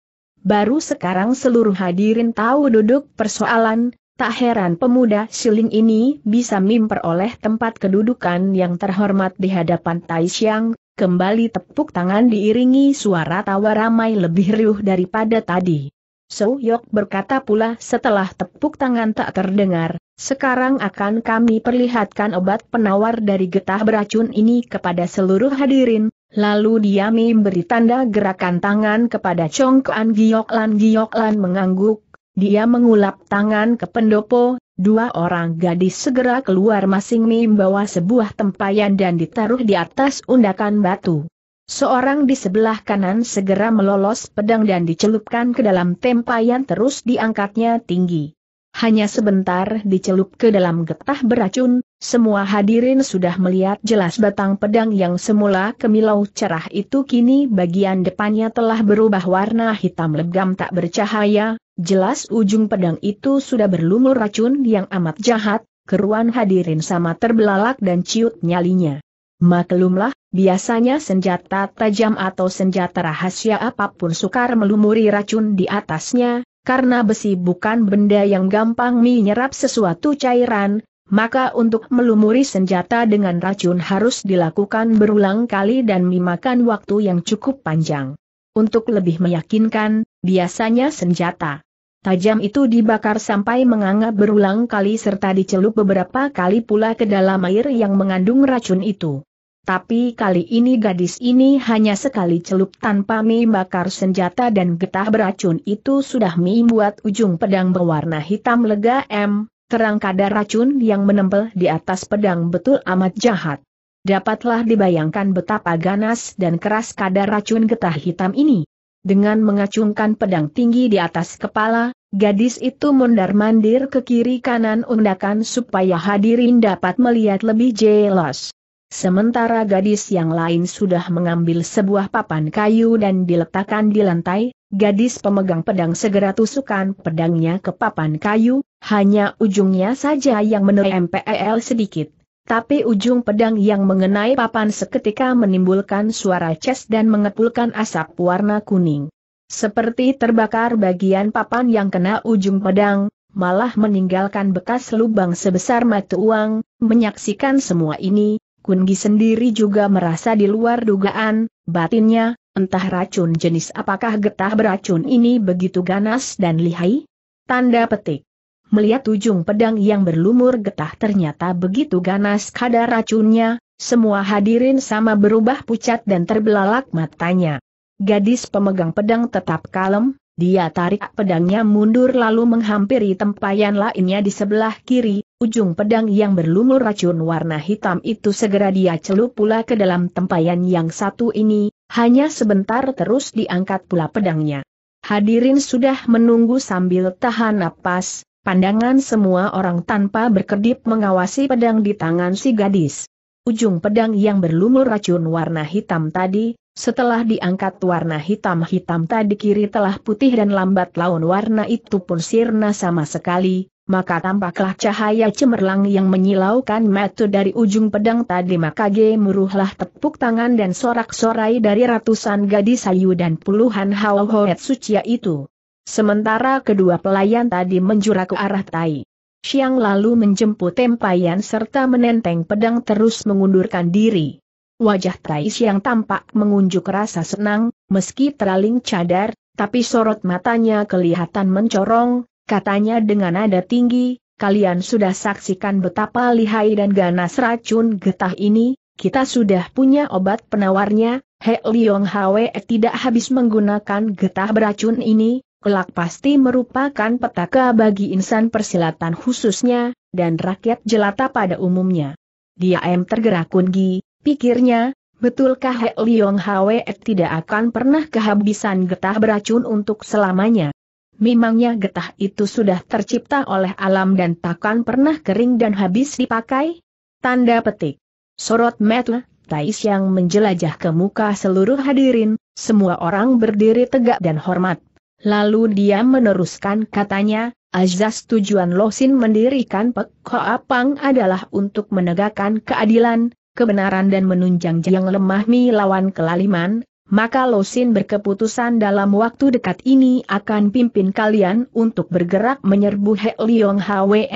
Baru sekarang seluruh hadirin tahu duduk persoalan, tak heran pemuda siling ini bisa memperoleh tempat kedudukan yang terhormat di hadapan Taishiang, Kembali tepuk tangan diiringi suara tawa ramai lebih riuh daripada tadi. So Yok berkata pula setelah tepuk tangan tak terdengar, sekarang akan kami perlihatkan obat penawar dari getah beracun ini kepada seluruh hadirin, lalu dia memberi tanda gerakan tangan kepada Chong Kuan Giok Lan Giok Lan mengangguk, dia mengulap tangan ke pendopo, dua orang gadis segera keluar masing membawa sebuah tempayan dan ditaruh di atas undakan batu. Seorang di sebelah kanan segera melolos pedang dan dicelupkan ke dalam tempa terus diangkatnya tinggi. Hanya sebentar dicelup ke dalam getah beracun, semua hadirin sudah melihat jelas batang pedang yang semula kemilau cerah itu kini bagian depannya telah berubah warna hitam legam tak bercahaya, jelas ujung pedang itu sudah berlumur racun yang amat jahat, keruan hadirin sama terbelalak dan ciut nyalinya. Maklumlah, biasanya senjata tajam atau senjata rahasia apapun sukar melumuri racun di atasnya, karena besi bukan benda yang gampang menyerap sesuatu cairan, maka untuk melumuri senjata dengan racun harus dilakukan berulang kali dan memakan waktu yang cukup panjang. Untuk lebih meyakinkan, biasanya senjata tajam itu dibakar sampai menganga berulang kali serta dicelup beberapa kali pula ke dalam air yang mengandung racun itu. Tapi kali ini gadis ini hanya sekali celup tanpa mie bakar senjata dan getah beracun itu sudah mie buat ujung pedang berwarna hitam lega M, terang kadar racun yang menempel di atas pedang betul amat jahat. Dapatlah dibayangkan betapa ganas dan keras kadar racun getah hitam ini. Dengan mengacungkan pedang tinggi di atas kepala, gadis itu mondar-mandir ke kiri kanan undakan supaya hadirin dapat melihat lebih jelas. Sementara gadis yang lain sudah mengambil sebuah papan kayu dan diletakkan di lantai, gadis pemegang pedang segera tusukan pedangnya ke papan kayu, hanya ujungnya saja yang menempel sedikit. Tapi ujung pedang yang mengenai papan seketika menimbulkan suara ces dan mengepulkan asap warna kuning. Seperti terbakar bagian papan yang kena ujung pedang, malah meninggalkan bekas lubang sebesar mata uang, menyaksikan semua ini, Kungi sendiri juga merasa di luar dugaan, batinnya, entah racun jenis apakah getah beracun ini begitu ganas dan lihai? Tanda petik. Melihat ujung pedang yang berlumur getah ternyata begitu ganas kadar racunnya, semua hadirin sama berubah pucat dan terbelalak matanya. Gadis pemegang pedang tetap kalem, dia tarik pedangnya mundur lalu menghampiri tempayan lainnya di sebelah kiri, ujung pedang yang berlumur racun warna hitam itu segera dia celup pula ke dalam tempayan yang satu ini, hanya sebentar terus diangkat pula pedangnya. Hadirin sudah menunggu sambil tahan napas, pandangan semua orang tanpa berkedip mengawasi pedang di tangan si gadis. Ujung pedang yang berlumur racun warna hitam tadi, setelah diangkat warna hitam-hitam tadi kiri telah putih dan lambat laun warna itu pun sirna sama sekali, maka tampaklah cahaya cemerlang yang menyilaukan metu dari ujung pedang tadi maka gemuruhlah tepuk tangan dan sorak-sorai dari ratusan gadis sayu dan puluhan hawa suci itu. Sementara kedua pelayan tadi menjura ke arah tai. Siang lalu menjemput tempayan serta menenteng pedang terus mengundurkan diri. Wajah Tais yang tampak mengunjuk rasa senang, meski teraling cadar, tapi sorot matanya kelihatan mencorong, katanya dengan nada tinggi, kalian sudah saksikan betapa lihai dan ganas racun getah ini, kita sudah punya obat penawarnya, He Liong Hwe tidak habis menggunakan getah beracun ini, kelak pasti merupakan petaka bagi insan persilatan khususnya, dan rakyat jelata pada umumnya. Dia em tergerak kungi, Pikirnya, betulkah He Leong Hwe tidak akan pernah kehabisan getah beracun untuk selamanya? Memangnya getah itu sudah tercipta oleh alam dan takkan pernah kering dan habis dipakai? Tanda petik. Sorot metu, Tais yang menjelajah ke muka seluruh hadirin, semua orang berdiri tegak dan hormat. Lalu dia meneruskan katanya, Azas tujuan Losin mendirikan Pek Koapang adalah untuk menegakkan keadilan, kebenaran dan menunjang yang lemah mi lawan kelaliman, maka Losin berkeputusan dalam waktu dekat ini akan pimpin kalian untuk bergerak menyerbu He Liong Hwe,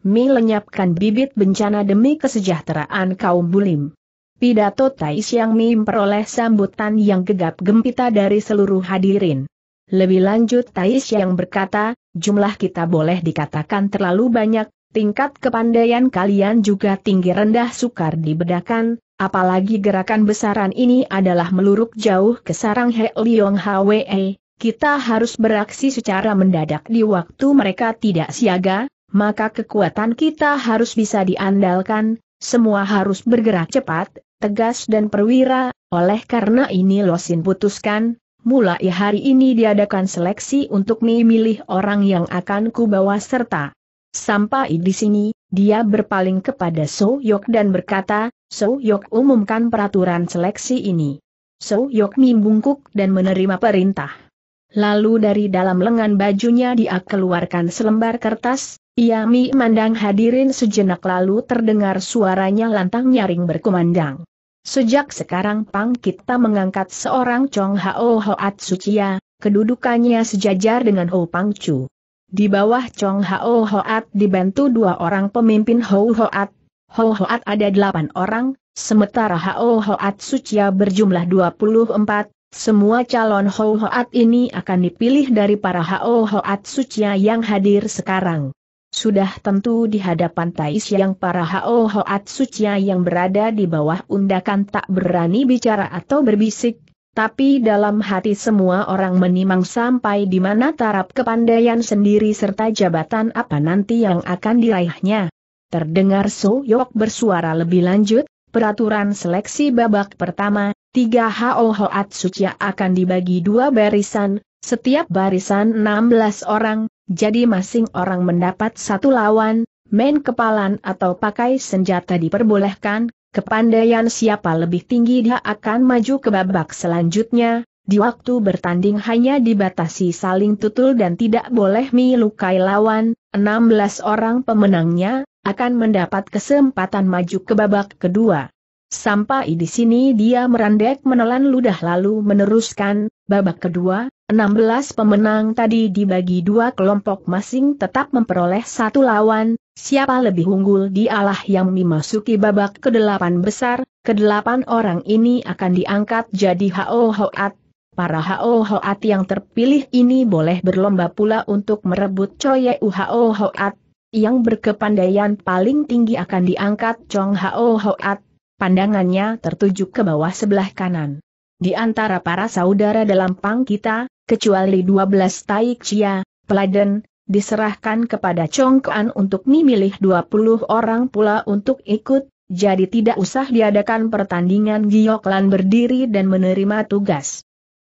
Mi lenyapkan bibit bencana demi kesejahteraan kaum bulim. Pidato Taish yang Mi memperoleh sambutan yang gegap gempita dari seluruh hadirin. Lebih lanjut Taish yang berkata, jumlah kita boleh dikatakan terlalu banyak, Tingkat kepandaian kalian juga tinggi rendah sukar dibedakan, apalagi gerakan besaran ini adalah meluruk jauh ke sarang He Liong Hwe, kita harus beraksi secara mendadak di waktu mereka tidak siaga, maka kekuatan kita harus bisa diandalkan, semua harus bergerak cepat, tegas dan perwira, oleh karena ini Losin putuskan, mulai hari ini diadakan seleksi untuk memilih orang yang akan kubawa serta Sampai di sini, dia berpaling kepada So Yok dan berkata, So Yok umumkan peraturan seleksi ini. So Yok membungkuk dan menerima perintah. Lalu dari dalam lengan bajunya dia keluarkan selembar kertas, ia memandang hadirin sejenak lalu terdengar suaranya lantang nyaring berkumandang. Sejak sekarang Pang kita mengangkat seorang Chong Hao Hoat Suciya, kedudukannya sejajar dengan Ho Pang Chu. Di bawah Chong Hao Hoat dibantu dua orang pemimpin Hou Hoat. Hou Hoat ada delapan orang, sementara Hao Hoat Sucia berjumlah dua puluh empat. semua calon Hou Hoat ini akan dipilih dari para Hao Hoat Sucia yang hadir sekarang. Sudah tentu di hadapan Tai yang para Hao Hoat Sucia yang berada di bawah undakan tak berani bicara atau berbisik, tapi dalam hati semua orang menimang sampai di mana taraf kepandaian sendiri serta jabatan apa nanti yang akan diraihnya. Terdengar So Yok bersuara lebih lanjut, peraturan seleksi babak pertama, tiga Hao Ho akan dibagi dua barisan, setiap barisan 16 orang, jadi masing orang mendapat satu lawan, main kepalan atau pakai senjata diperbolehkan, Kepandaian siapa lebih tinggi dia akan maju ke babak selanjutnya, di waktu bertanding hanya dibatasi saling tutul dan tidak boleh melukai lawan, 16 orang pemenangnya, akan mendapat kesempatan maju ke babak kedua. Sampai di sini dia merendek menelan ludah lalu meneruskan, babak kedua, 16 pemenang tadi dibagi dua kelompok masing tetap memperoleh satu lawan, siapa lebih unggul di Allah yang memasuki babak ke-8 besar, ke-8 orang ini akan diangkat jadi Ho Hoat. Para Ho Hoat yang terpilih ini boleh berlomba pula untuk merebut Choi Ho Hoat, yang berkepandaian paling tinggi akan diangkat Chong Ho Hoat, pandangannya tertuju ke bawah sebelah kanan di antara para saudara dalam pang kita, kecuali 12 Taik Cia, Peladen, diserahkan kepada Chongkuan untuk memilih 20 orang pula untuk ikut, jadi tidak usah diadakan pertandingan Gioklan berdiri dan menerima tugas.